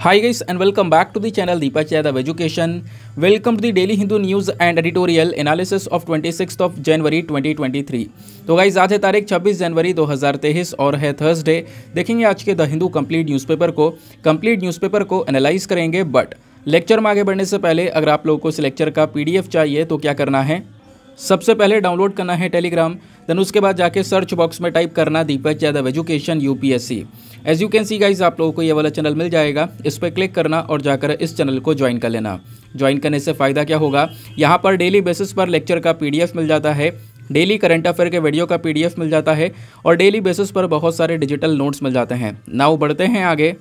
High guys and welcome back to the channel दीपा चैद of education welcome to the daily Hindu news and editorial analysis of twenty six of January twenty twenty three तो guys आज है तारीख छब्बीस जनवरी दो हज़ार तेईस और है थर्सडे देखेंगे आज के the Hindu complete news paper को कम्प्लीट न्यूज़ पेपर को एनालाइज करेंगे बट लेक्चर में आगे बढ़ने से पहले अगर आप लोगों को इस लेक्चर का पी डी एफ चाहिए तो क्या करना है सबसे पहले डाउनलोड करना है टेलीग्राम देन उसके बाद जाके सर्च बॉक्स में टाइप करना Deepak Yadav education UPSC as you can see guys आप लोगों को ये वाला चैनल मिल जाएगा इस पर क्लिक करना और जाकर इस चैनल को ज्वाइन कर लेना ज्वाइन करने से फ़ायदा क्या होगा यहाँ पर डेली बेसिस पर लेक्चर का पी मिल जाता है डेली करंट अफेयर के वीडियो का पीडीएफ मिल जाता है और डेली बेसिस पर बहुत सारे डिजिटल नोट्स मिल जाते हैं नाउ बढ़ते हैं आगे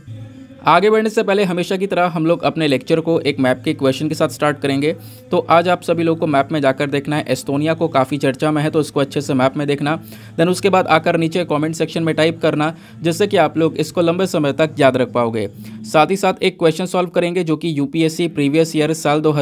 आगे बढ़ने से पहले हमेशा की तरह हम लोग अपने लेक्चर को एक मैप के क्वेश्चन के साथ स्टार्ट करेंगे तो आज आप सभी लोग को मैप में जाकर देखना है एस्तोनिया को काफ़ी चर्चा में है तो इसको अच्छे से मैप में देखना देन उसके बाद आकर नीचे कमेंट सेक्शन में टाइप करना जिससे कि आप लोग इसको लंबे समय तक याद रख पाओगे साथ ही साथ एक क्वेश्चन सॉल्व करेंगे जो कि यू प्रीवियस ईयर साल दो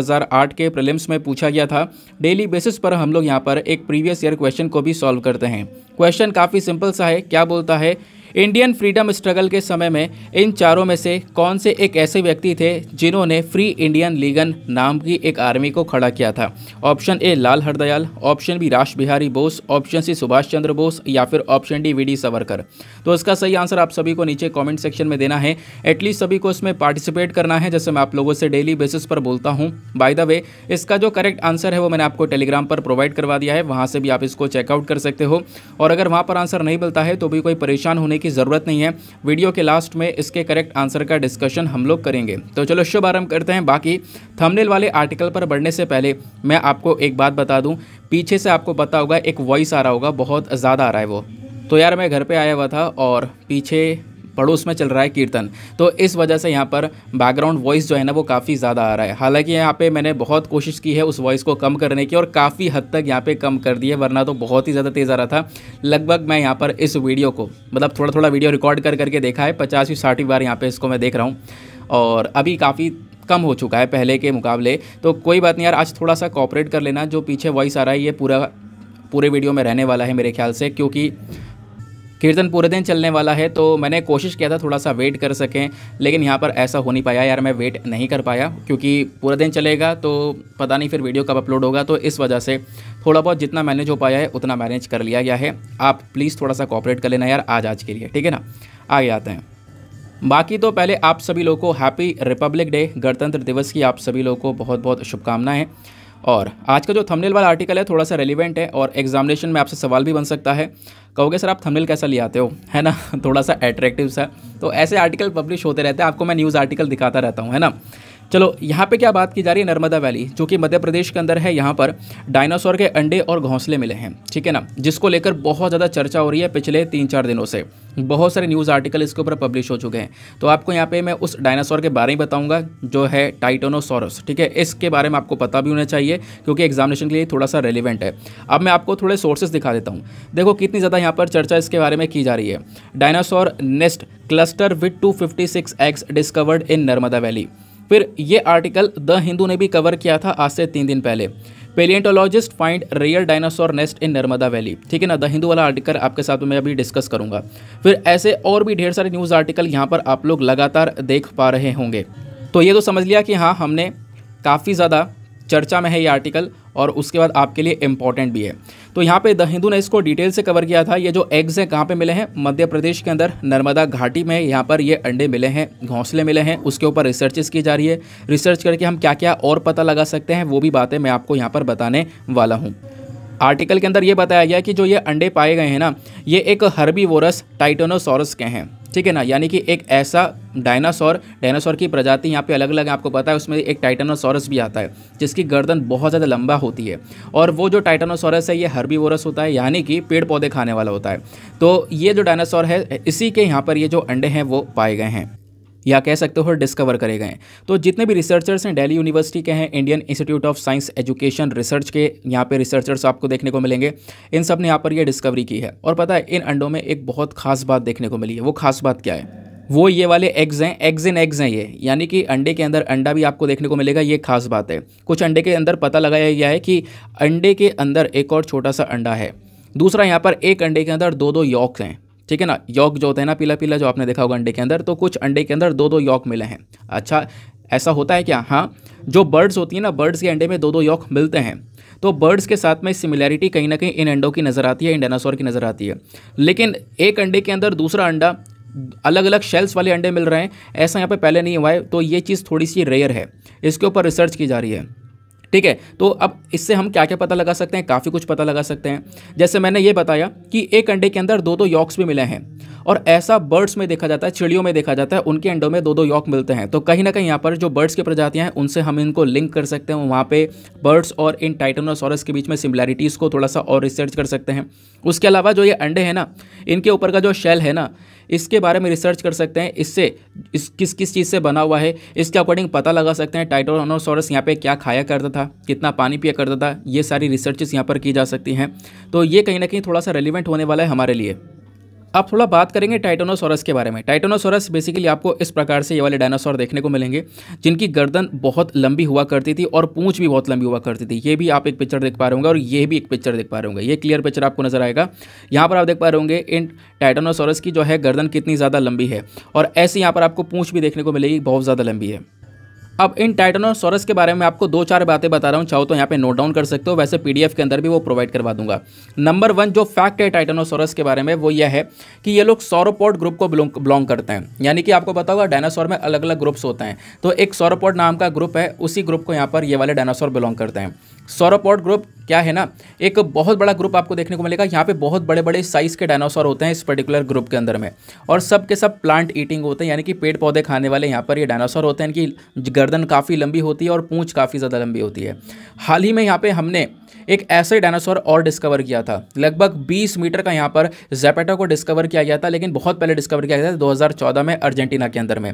के प्रीलिम्स में पूछा गया था डेली बेसिस पर हम लोग यहाँ पर एक प्रीवियस ईयर क्वेश्चन को भी सॉल्व करते हैं क्वेश्चन काफ़ी सिंपल सा है क्या बोलता है इंडियन फ्रीडम स्ट्रगल के समय में इन चारों में से कौन से एक ऐसे व्यक्ति थे जिन्होंने फ्री इंडियन लीगन नाम की एक आर्मी को खड़ा किया था option A Lal Hardayal option B Rash Behari Bose option C Subhash Chandra Bose या फिर option D V D Savarkar तो इसका सही आंसर आप सभी को नीचे कॉमेंट सेक्शन में देना है एटलीस्ट सभी को इसमें पार्टिसिपेट करना है जैसे मैं आप लोगों से डेली बेसिस पर बोलता हूँ बाय द वे इसका जो करेक्ट आंसर है वो मैंने आपको टेलीग्राम पर प्रोवाइड करवा दिया है वहाँ से भी आप इसको चेकआउट कर सकते हो और अगर वहाँ पर आंसर नहीं मिलता है तो भी कोई परेशान होने की ज़रूरत नहीं है वीडियो के लास्ट में इसके करेक्ट आंसर का डिस्कशन हम लोग करेंगे तो चलो शुभ आरम्भ करते हैं बाकी थमनेल वाले आर्टिकल पर बढ़ने से पहले मैं आपको एक बात बता दूँ पीछे से आपको पता होगा एक वॉइस आ रहा होगा बहुत ज़्यादा आ रहा है वो तो यार मैं घर पे आया हुआ था और पीछे पड़ोस में चल रहा है कीर्तन तो इस वजह से यहाँ पर बैकग्राउंड वॉइस जो है ना वो काफ़ी ज़्यादा आ रहा है हालांकि यहाँ पे मैंने बहुत कोशिश की है उस वॉइस को कम करने की और काफ़ी हद तक यहाँ पे कम कर दिया वरना तो बहुत ही ज़्यादा तेज़ आ रहा था लगभग मैं यहाँ पर इस वीडियो को मतलब थोड़ा थोड़ा वीडियो रिकॉर्ड कर करके देखा है पचासवीं साठवीं बार यहाँ पर इसको मैं देख रहा हूँ और अभी काफ़ी कम हो चुका है पहले के मुकाबले तो कोई बात नहीं यार आज थोड़ा सा कॉपरेट कर लेना जो पीछे वॉइस आ रहा है ये पूरा पूरे वीडियो में रहने वाला है मेरे ख्याल से क्योंकि कीर्तन पूरे दिन चलने वाला है तो मैंने कोशिश किया था थोड़ा सा वेट कर सकें लेकिन यहाँ पर ऐसा हो नहीं पाया यार मैं वेट नहीं कर पाया क्योंकि पूरा दिन चलेगा तो पता नहीं फिर वीडियो कब अपलोड होगा तो इस वजह से थोड़ा बहुत जितना मैनेज हो पाया है उतना मैनेज कर लिया गया है आप प्लीज़ थोड़ा सा कॉपरेट कर लेना यार आज आज के लिए ठीक है ना आगे आते हैं बाकी तो पहले आप सभी लोगों को हैप्पी रिपब्लिक डे गणतंत्र दिवस की आप सभी लोगों को बहुत बहुत शुभकामनाएं और आज का जो थंबनेल वाला आर्टिकल है थोड़ा सा रेलिवेंट है और एग्जामिनेशन में आपसे सवाल भी बन सकता है कहोगे सर आप थंबनेल कैसा ले आते हो है ना थोड़ा सा एट्रैक्टिव सा तो ऐसे आर्टिकल पब्लिश होते रहते हैं आपको मैं न्यूज़ आर्टिकल दिखाता रहता हूँ है ना चलो यहाँ पे क्या बात की जा रही है नर्मदा वैली जो कि मध्य प्रदेश के अंदर है यहाँ पर डायनासोर के अंडे और घोंसले मिले हैं ठीक है ना जिसको लेकर बहुत ज़्यादा चर्चा हो रही है पिछले तीन चार दिनों से बहुत सारे न्यूज़ आर्टिकल इसके ऊपर पब्लिश हो चुके हैं तो आपको यहाँ पे मैं उस डायनासोर के बारे में बताऊंगा जो है टाइटोनोसॉरस ठीक है इसके बारे में आपको पता भी होना चाहिए क्योंकि एग्जामिनेशन के लिए थोड़ा सा रेलिवेंट है अब मैं आपको थोड़े सोर्सेज दिखा देता हूँ देखो कितनी ज़्यादा यहाँ पर चर्चा इसके बारे में की जा रही है dinosaur nest cluster with two fifty six discovered in Narmada valley फिर ये आर्टिकल द हिंदू ने भी कवर किया था आज से तीन दिन पहले palaeontologist find real dinosaur nest in Narmada valley ठीक है ना द हिंदू वाला आर्टिकल आपके साथ मैं अभी डिस्कस करूंगा फिर ऐसे और भी ढेर सारे न्यूज़ आर्टिकल यहाँ पर आप लोग लगातार देख पा रहे होंगे तो ये तो समझ लिया कि हाँ हमने काफ़ी ज़्यादा चर्चा में है ये आर्टिकल और उसके बाद आपके लिए इम्पॉर्टेंट भी है तो यहाँ पे द हिंदू ने इसको डिटेल से कवर किया था ये जो एग्स हैं कहाँ पे मिले हैं मध्य प्रदेश के अंदर नर्मदा घाटी में यहाँ पर ये अंडे मिले हैं घोंसले मिले हैं उसके ऊपर रिसर्चेस की जा रही है रिसर्च करके हम क्या क्या और पता लगा सकते हैं वो भी बातें मैं आपको यहाँ पर बताने वाला हूँ आर्टिकल के अंदर ये बताया गया कि जो ये अंडे पाए गए हैं ना ये एक हर्बी वोरस के हैं ठीक है ना यानी कि एक ऐसा डायनासोर डायनासोर की प्रजाति यहाँ पे अलग अलग है आपको पता है उसमें एक टाइटानोसॉरस भी आता है जिसकी गर्दन बहुत ज़्यादा लंबा होती है और वो जो टाइटानोसॉरस है ये हर्बीवोरस होता है यानी कि पेड़ पौधे खाने वाला होता है तो ये जो डायनासोर है इसी के यहाँ पर ये जो अंडे हैं वो पाए गए हैं या कह सकते हो डिस्कवर करे गए तो जितने भी रिसर्चर्स हैं दिल्ली यूनिवर्सिटी के हैं Indian institute of science education research के यहाँ पे रिसर्चर्स आपको देखने को मिलेंगे इन सब ने यहाँ पर यह डिस्कवरी की है और पता है इन अंडों में एक बहुत खास बात देखने को मिली है वो खास बात क्या है वो ये वाले एग्ज़ हैं एग्ज़ इन एग्ज़ हैं ये यानी कि अंडे के अंदर अंडा भी आपको देखने को मिलेगा ये खास बात है कुछ अंडे के अंदर पता लगाया गया है कि अंडे के अंदर एक और छोटा सा अंडा है दूसरा यहाँ पर एक अंडे के अंदर दो दो यॉक्स हैं ठीक है ना यॉक जो होता है ना पीला पीला जो आपने देखा होगा अंडे के अंदर तो कुछ अंडे के अंदर दो दो यॉक मिले हैं अच्छा ऐसा होता है क्या हाँ जो बर्ड्स होती है ना बर्ड्स के अंडे में दो दो यॉक मिलते हैं तो बर्ड्स के साथ में सिमिलैरिटी कहीं ना कहीं इन अंडों की नज़र आती है इन डायनासोर की नज़र आती है लेकिन एक अंडे के अंदर दूसरा अंडा अलग अलग शेल्स वाले अंडे मिल रहे हैं ऐसा यहाँ पे पहले नहीं हुआ है तो ये चीज़ थोड़ी सी रेयर है इसके ऊपर रिसर्च की जा रही है ठीक है तो अब इससे हम क्या क्या पता लगा सकते हैं काफ़ी कुछ पता लगा सकते हैं जैसे मैंने ये बताया कि एक अंडे के अंदर दो दो यॉक्स भी मिले हैं और ऐसा बर्ड्स में देखा जाता है चिड़ियों में देखा जाता है उनके अंडों में दो दो यॉक मिलते हैं तो कहीं ना कहीं यहाँ पर जो बर्ड्स की प्रजातियाँ हैं उनसे हम इनको लिंक कर सकते हैं वहाँ पर बर्ड्स और इन टाइटनोसॉरस के बीच में सिमिलैरिटीज़ को थोड़ा सा और रिसर्च कर सकते हैं उसके अलावा जो ये अंडे हैं ना इनके ऊपर का जो शेल है ना इसके बारे में रिसर्च कर सकते हैं इससे इस किस किस चीज़ से बना हुआ है इसके अकॉर्डिंग पता लगा सकते हैं टाइटोनोसॉरस यहाँ पे क्या खाया करता था कितना पानी पिया करता था ये सारी रिसर्चेस यहाँ पर की जा सकती हैं तो ये कहीं ना कहीं थोड़ा सा रेलिवेंट होने वाला है हमारे लिए अब थोड़ा बात करेंगे टाइटोनोसोरस के बारे में टाइटोनोसोरस बेसिकली आपको इस प्रकार से ये वाले डायनासोर देखने को मिलेंगे जिनकी गर्दन बहुत लंबी हुआ करती थी और पूंछ भी बहुत लंबी हुआ करती थी ये भी आप एक पिक्चर देख पा रहे होंगे और ये भी एक पिक्चर देख पा रहे होंगे ये क्लियर पिक्चर आपको नजर आएगा यहाँ पर आप देख पा रहे होंगे इन टाइटोनोसोरस की जो है गर्दन कितनी ज़्यादा लंबी है और ऐसे यहाँ पर आपको पूँछ भी देखने को मिलेगी बहुत ज़्यादा लंबी है अब इन टाइटन और सोरस के बारे में आपको दो चार बातें बता रहा हूँ चाहो तो यहाँ पे नोट डाउन कर सकते हो वैसे पीडीएफ के अंदर भी वो प्रोवाइड करवा दूंगा नंबर वन जो फैक्ट है टाइटन और सोरस के बारे में वो यह है कि ये लोग सौरोपोर्ट ग्रुप को बिलोंग करते हैं यानी कि आपको पता डायनासोर में अलग अलग ग्रुप्स होते हैं तो एक सौरोपोर्ट नाम का ग्रुप है उसी ग्रुप को यहाँ पर ये वाले डायनासोर बिलोंग करते हैं सौरोपॉड ग्रुप क्या है ना एक बहुत बड़ा ग्रुप आपको देखने को मिलेगा यहाँ पे बहुत बड़े बड़े साइज़ के डायनासोर होते हैं इस पर्टिकुलर ग्रुप के अंदर में और सब के सब प्लांट ईटिंग होते हैं यानी कि पेड़ पौधे खाने वाले यहाँ पर ये डायनासोर होते हैं इनकी गर्दन काफ़ी लंबी होती है और पूँछ काफ़ी ज़्यादा लंबी होती है हाल ही में यहाँ पर हमने एक ऐसे डायनासोर और डिस्कवर किया था लगभग 20 मीटर का यहाँ पर जेपेटो को डिस्कवर किया गया था लेकिन बहुत पहले डिस्कवर किया गया था 2014 में अर्जेंटीना के अंदर में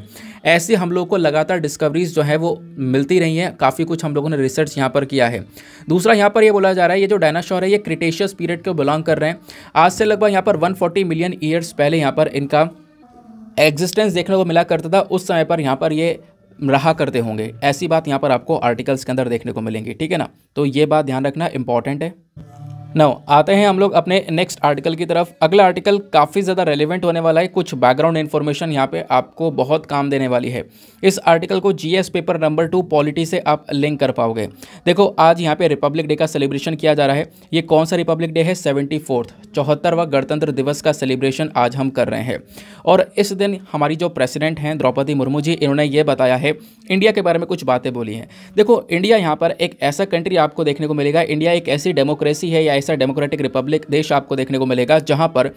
ऐसी हम लोग को लगातार डिस्कवरीज जो है वो मिलती रही हैं काफ़ी कुछ हम लोगों ने रिसर्च यहाँ पर किया है दूसरा यहाँ पर यह बोला जा रहा है ये जो डायनासोर है ये क्रिटेशियस पीरियड को बिलोंग कर रहे हैं आज से लगभग यहाँ पर वन मिलियन ईयर्स पहले यहाँ पर इनका एग्जिस्टेंस देखने को मिला करता था उस समय पर यहाँ पर ये रहा करते होंगे ऐसी बात यहाँ पर आपको आर्टिकल्स के अंदर देखने को मिलेंगी ठीक है ना तो ये बात ध्यान रखना इंपॉर्टेंट है नौ आते हैं हम लोग अपने नेक्स्ट आर्टिकल की तरफ अगला आर्टिकल काफ़ी ज़्यादा रेलिवेंट होने वाला है कुछ बैकग्राउंड इन्फॉर्मेशन यहाँ पे आपको बहुत काम देने वाली है इस आर्टिकल को GS paper number two polity से आप लिंक कर पाओगे देखो आज यहाँ पे रिपब्लिक डे का सेलिब्रेशन किया जा रहा है ये कौन सा रिपब्लिक डे है सेवेंटी फोर्थ चौहत्तरवा गणतंत्र दिवस का सेलिब्रेशन आज हम कर रहे हैं और इस दिन हमारी जो प्रेसिडेंट हैं द्रौपदी मुर्मू जी इन्होंने ये बताया है इंडिया के बारे में कुछ बातें बोली हैं देखो इंडिया यहाँ पर एक ऐसा कंट्री आपको देखने को मिलेगा इंडिया एक ऐसी डेमोक्रेसी है या ऐसा डेमोक्रेटिक रिपब्लिक देश आपको देखने को मिलेगा जहाँ पर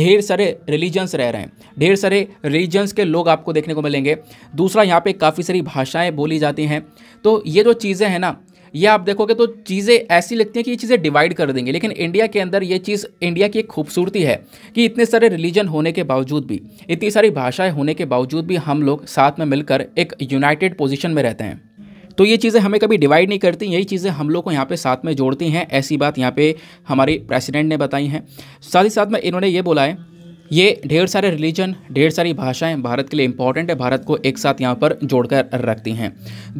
ढेर सारे रिलीजन्स रह रहे हैं ढेर सारे रिलीजन्स के लोग आपको देखने को मिलेंगे दूसरा यहाँ पर काफ़ी सारी भाषाएँ बोली जाती हैं तो ये जो चीज़ें हैं ना ये आप देखोगे तो चीज़ें ऐसी लगती हैं कि ये चीज़ें डिवाइड कर देंगे लेकिन इंडिया के अंदर ये चीज़ इंडिया की एक खूबसूरती है कि इतने सारे रिलीजन होने के बावजूद भी इतनी सारी भाषाएं होने के बावजूद भी हम लोग साथ में मिलकर एक यूनाइटेड पोजीशन में रहते हैं तो ये चीज़ें हमें कभी डिवाइड नहीं करती यही चीज़ें हम लोग को यहाँ पे साथ में जोड़ती हैं ऐसी बात यहाँ पे हमारे प्रेसिडेंट ने बताई हैं साथ ही साथ में इन्होंने ये बोला है ये ढेर सारे रिलीजन ढेर सारी भाषाएं भारत के लिए इंपॉर्टेंट है भारत को एक साथ यहाँ पर जोड़कर रखती हैं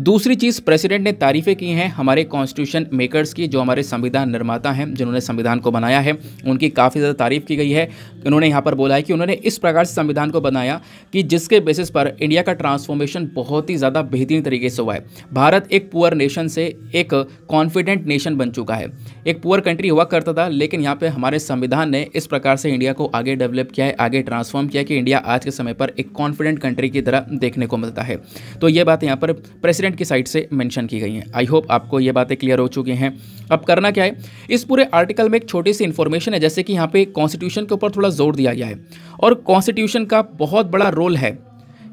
दूसरी चीज़ प्रेसिडेंट ने तारीफ़ें की हैं हमारे कॉन्स्टिट्यूशन मेकर्स की जो हमारे संविधान निर्माता हैं जिन्होंने संविधान को बनाया है उनकी काफ़ी ज़्यादा तारीफ़ की गई है उन्होंने यहाँ पर बोला है कि उन्होंने इस प्रकार से संविधान को बनाया कि जिसके बेसिस पर इंडिया का ट्रांसफॉर्मेशन बहुत ही ज़्यादा बेहतरीन तरीके से हुआ है भारत एक पुअर नेशन से एक कॉन्फिडेंट नेशन बन चुका है एक पुअर कंट्री हुआ करता था लेकिन यहाँ पे हमारे संविधान ने इस प्रकार से इंडिया को आगे डेवलप किया है आगे ट्रांसफॉर्म किया कि इंडिया आज के समय पर एक कॉन्फिडेंट कंट्री की तरह देखने को मिलता है तो ये बात यहाँ पर प्रेसिडेंट की साइड से मैंशन की गई है आई होप आपको ये बातें क्लियर हो चुकी हैं अब करना क्या है इस पूरे आर्टिकल में एक छोटी सी इन्फॉर्मेशन है जैसे कि यहाँ पे कॉन्स्टिट्यूशन के ऊपर थोड़ा जोर दिया गया है और कॉन्स्टिट्यूशन का बहुत बड़ा रोल है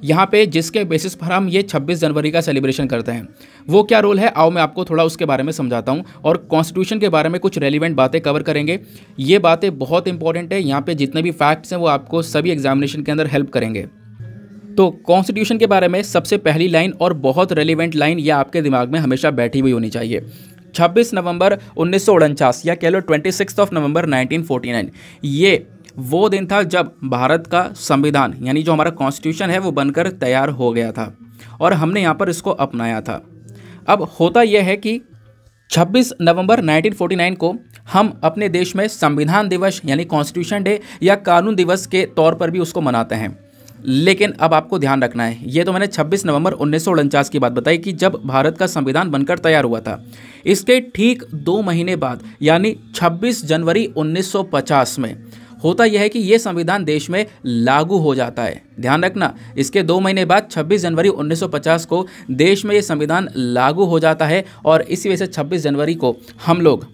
यहाँ पे जिसके बेसिस पर हम ये 26 जनवरी का सेलिब्रेशन करते हैं वो क्या रोल है आओ मैं आपको थोड़ा उसके बारे में समझाता हूँ और कॉन्स्टिट्यूशन के बारे में कुछ रेलिवेंट बातें कवर करेंगे ये बातें बहुत इंपॉर्टेंट है यहाँ पर जितने भी फैक्ट्स हैं वो आपको सभी एग्जामिनेशन के अंदर हेल्प करेंगे तो कॉन्स्टिट्यूशन के बारे में सबसे पहली लाइन और बहुत रेलिवेंट लाइन ये आपके दिमाग में हमेशा बैठी हुई होनी चाहिए 26 नवंबर उन्नीस या कह लो ट्वेंटी ऑफ नवंबर 1949 ये वो दिन था जब भारत का संविधान यानी जो हमारा कॉन्स्टिट्यूशन है वो बनकर तैयार हो गया था और हमने यहाँ पर इसको अपनाया था अब होता यह है कि 26 नवंबर 1949 को हम अपने देश में संविधान दिवस यानी कॉन्स्टिट्यूशन डे या कानून दिवस के तौर पर भी उसको मनाते हैं लेकिन अब आपको ध्यान रखना है ये तो मैंने 26 नवंबर उन्नीस की बात बताई कि जब भारत का संविधान बनकर तैयार हुआ था इसके ठीक दो महीने बाद यानी 26 जनवरी 1950 में होता यह है कि ये संविधान देश में लागू हो जाता है ध्यान रखना इसके दो महीने बाद 26 जनवरी 1950 को देश में ये संविधान लागू हो जाता है और इसी वजह से 26 जनवरी को हम लोग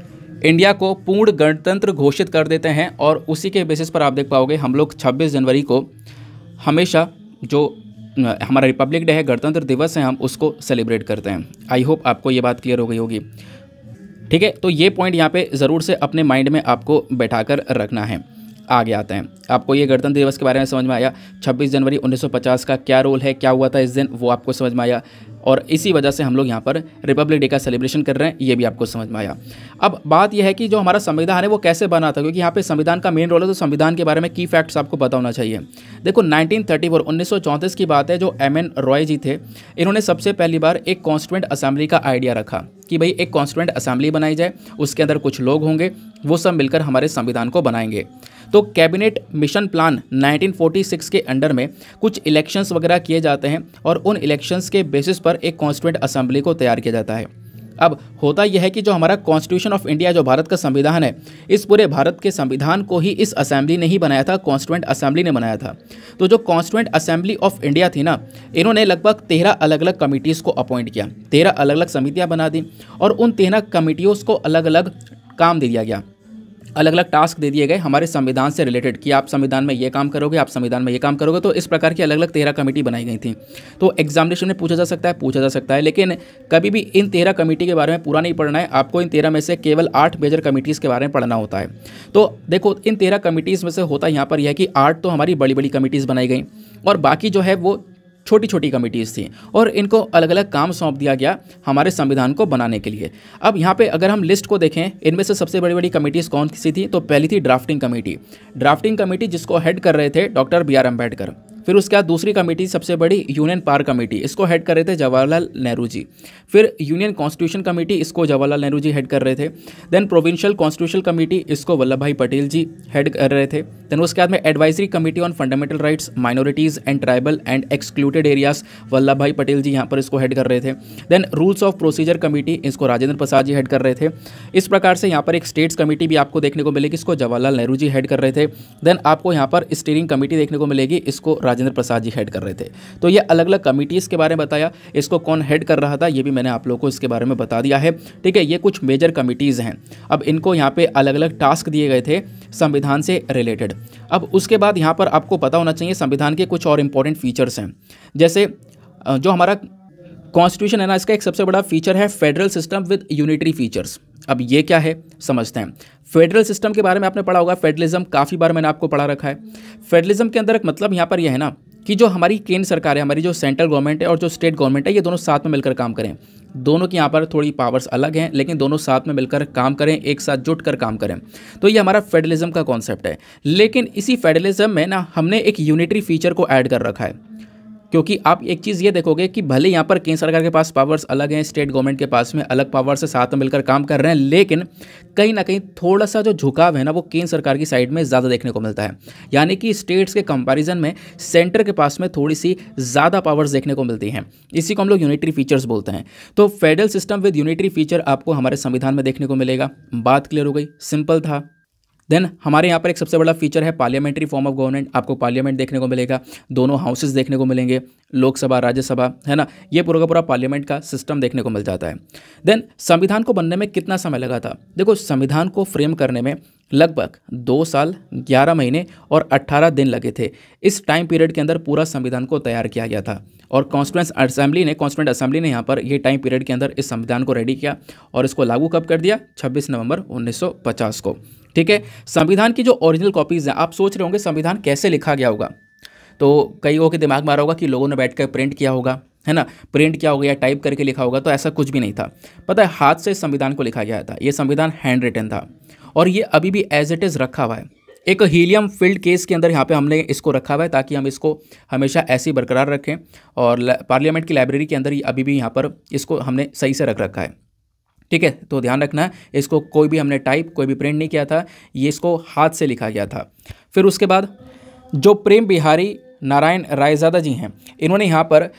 इंडिया को पूर्ण गणतंत्र घोषित कर देते हैं और उसी के बेसिस पर आप देख पाओगे हम लोग छब्बीस जनवरी को हमेशा जो हमारा रिपब्लिक डे है गणतंत्र दिवस है हम उसको सेलिब्रेट करते हैं आई होप आपको ये बात क्लियर हो गई होगी ठीक है तो ये पॉइंट यहाँ पे ज़रूर से अपने माइंड में आपको बैठा कर रखना है आगे आते हैं आपको ये गणतंत्र दिवस के बारे में समझ में आया 26 जनवरी 1950 का क्या रोल है क्या हुआ था इस दिन वो आपको समझ में आया और इसी वजह से हम लोग यहाँ पर रिपब्लिक डे का सेलिब्रेशन कर रहे हैं ये भी आपको समझ में आया अब बात यह है कि जो हमारा संविधान है वो कैसे बना था क्योंकि यहाँ पे संविधान का मेन रोल है तो संविधान के बारे में की फैक्ट्स आपको पता होना चाहिए देखो 1934 थर्टी की बात है जो एम एन रॉय जी थे इन्होंने सबसे पहली बार एक कॉन्स्टिट्यूंट असेंबली का आइडिया रखा कि भाई एक कॉन्स्टिट्यूंट असेंबली बनाई जाए उसके अंदर कुछ लोग होंगे वो सब मिलकर हमारे संविधान को बनाएंगे तो कैबिनेट मिशन प्लान 1946 के अंडर में कुछ इलेक्शंस वगैरह किए जाते हैं और उन इलेक्शंस के बेसिस पर एक कॉन्स्टिट्यूंट असेंबली को तैयार किया जाता है अब होता यह है कि जो हमारा कॉन्स्टिट्यूशन ऑफ इंडिया जो भारत का संविधान है इस पूरे भारत के संविधान को ही इस असेंबली ने ही बनाया था कॉन्स्टिट्यूंट असेंबली ने बनाया था तो जो कॉन्स्टिट्यूंट असेंबली ऑफ इंडिया थी ना इन्होंने लगभग तेरह अलग अलग कमिटीज़ को अपॉइंट किया तेरह अलग अलग समितियाँ बना दी और उन तेरह कमिटियों को अलग अलग काम दे दिया गया अलग अलग टास्क दे दिए गए हमारे संविधान से रिलेटेड कि आप संविधान में ये काम करोगे आप संविधान में ये काम करोगे तो इस प्रकार की अलग अलग तेरह कमेटी बनाई गई थी तो एग्जामिनेशन में पूछा जा सकता है पूछा जा सकता है लेकिन कभी भी इन तेरह कमेटी के बारे में पूरा नहीं पढ़ना है आपको इन तेरह में से केवल आठ मेजर कमेटीज़ के बारे में पढ़ना होता है तो देखो इन तेरह कमेटीज़ में से होता यहाँ पर यह है कि आठ तो हमारी बड़ी बड़ी कमेटीज़ बनाई गई और बाकी जो है वो छोटी छोटी कमेटीज़ थी और इनको अलग अलग काम सौंप दिया गया हमारे संविधान को बनाने के लिए अब यहाँ पे अगर हम लिस्ट को देखें इनमें से सबसे बड़ी बड़ी कमेटीज़ कौन सी थी तो पहली थी ड्राफ्टिंग कमेटी ड्राफ्टिंग कमेटी जिसको हेड कर रहे थे डॉक्टर बी आर अम्बेडकर फिर उसके बाद दूसरी कमेटी सबसे बड़ी यूनियन पार कमेटी इसको हेड कर रहे थे जवाहरलाल नेहरू जी फिर यूनियन कॉन्स्टिट्यूशन कमेटी इसको जवाहरलाल नेहरू जी हेड कर रहे थे देन प्रोविंशियल कॉन्स्टिट्यूशन कमेटी इसको वल्लभ भाई पटेल जी हेड कर रहे थे देन उसके बाद में advisory committee on fundamental rights minorities and tribal and excluded areas Vallabhbhai Patel जी यहाँ पर इसको हेड कर रहे थे then rules of procedure committee इसको राजेंद्र प्रसाद जी हेड कर रहे थे इस प्रकार से यहाँ पर एक स्टेट्स कमेटी भी आपको देखने को मिलेगी इसको जवाहरलाल नेहरू जी हेड कर रहे थे देन आपको यहाँ पर स्टीयरिंग कमेटी देखने को मिलेगी इसको राजेंद्र प्रसाद जी हेड कर रहे थे तो ये अलग अलग कमिटीज़ के बारे में बताया इसको कौन हेड कर रहा था ये भी मैंने आप लोगों को इसके बारे में बता दिया है ठीक है ये कुछ मेजर कमिटीज़ हैं अब इनको यहाँ पर अलग अलग टास्क दिए गए थे संविधान से रिलेटेड अब उसके बाद यहाँ पर आपको पता होना चाहिए संविधान के कुछ और इम्पोर्टेंट फीचर्स हैं जैसे जो हमारा कॉन्स्टिट्यूशन है ना इसका एक सबसे बड़ा फीचर है federal system with unitary features अब ये क्या है समझते हैं फेडरल सिस्टम के बारे में आपने पढ़ा होगा फेडरलिज्म काफ़ी बार मैंने आपको पढ़ा रखा है फेडरलिज्म के अंदर एक मतलब यहाँ पर यह है ना कि जो हमारी केंद्र सरकार है हमारी जो सेंट्रल गवर्नमेंट है और जो स्टेट गवर्नमेंट है ये दोनों साथ में मिलकर काम करें दोनों की यहाँ पर थोड़ी पावर्स अलग हैं लेकिन दोनों साथ में मिलकर काम करें एक साथ जुट कर काम करें तो ये हमारा फेडरलिज्म का कॉन्सेप्ट है लेकिन इसी फेडरलिज्म में ना हमने एक यूनिटरी फीचर को ऐड कर रखा है क्योंकि आप एक चीज़ ये देखोगे कि भले यहाँ पर केंद्र सरकार के पास पावर्स अलग हैं स्टेट गवर्नमेंट के पास में अलग पावर से साथ में मिलकर काम कर रहे हैं लेकिन कहीं ना कहीं थोड़ा सा जो झुकाव है ना वो केंद्र सरकार की साइड में ज़्यादा देखने को मिलता है यानी कि स्टेट्स के कंपैरिजन में सेंटर के पास में थोड़ी सी ज़्यादा पावर्स देखने को मिलती हैं इसी को हम लोग यूनिटरी फीचर्स बोलते हैं तो federal system with unitary feature आपको हमारे संविधान में देखने को मिलेगा बात क्लियर हो गई सिंपल था देन हमारे यहाँ पर एक सबसे बड़ा फीचर है पार्लियामेंट्री फॉर्म ऑफ गवर्नमेंट आपको पार्लियामेंट देखने को मिलेगा दोनों हाउसेज देखने को मिलेंगे लोकसभा राज्यसभा है ना ये पूरा का पूरा पार्लियामेंट का सिस्टम देखने को मिल जाता है देन संविधान को बनने में कितना समय लगा था देखो संविधान को फ्रेम करने में लगभग दो साल ग्यारह महीने और अट्ठारह दिन लगे थे इस टाइम पीरियड के अंदर पूरा संविधान को तैयार किया गया था और कॉन्स्टिट्यूंस असेंबली ने कॉन्स्टिट्यूंट असेंबली ने यहाँ पर ये टाइम पीरियड के अंदर इस संविधान को रेडी किया और इसको लागू कब कर दिया 26 नवंबर 1950 को ठीक है संविधान की जो ओरिजिनल कॉपीज़ हैं आप सोच रहे होंगे संविधान कैसे लिखा गया होगा तो कई लोगों के दिमाग मारा होगा कि लोगों ने बैठ कर प्रिंट किया होगा है ना प्रिंट किया होगा या टाइप करके लिखा होगा तो ऐसा कुछ भी नहीं था पता है हाथ से संविधान को लिखा गया था ये संविधान हैंड रिटन था और ये अभी भी एज इट इज़ रखा हुआ है एक हीलियम फील्ड केस के अंदर यहाँ पे हमने इसको रखा हुआ है ताकि हम इसको हमेशा ऐसे ही बरकरार रखें और पार्लियामेंट की लाइब्रेरी के अंदर ही अभी भी यहाँ पर इसको हमने सही से रख रखा है ठीक है तो ध्यान रखना है इसको कोई भी हमने टाइप कोई भी प्रिंट नहीं किया था ये इसको हाथ से लिखा गया था फिर उसके बाद जो प्रेम बिहारी नारायण रायजादा जी हैं इन्होंने यहाँ पर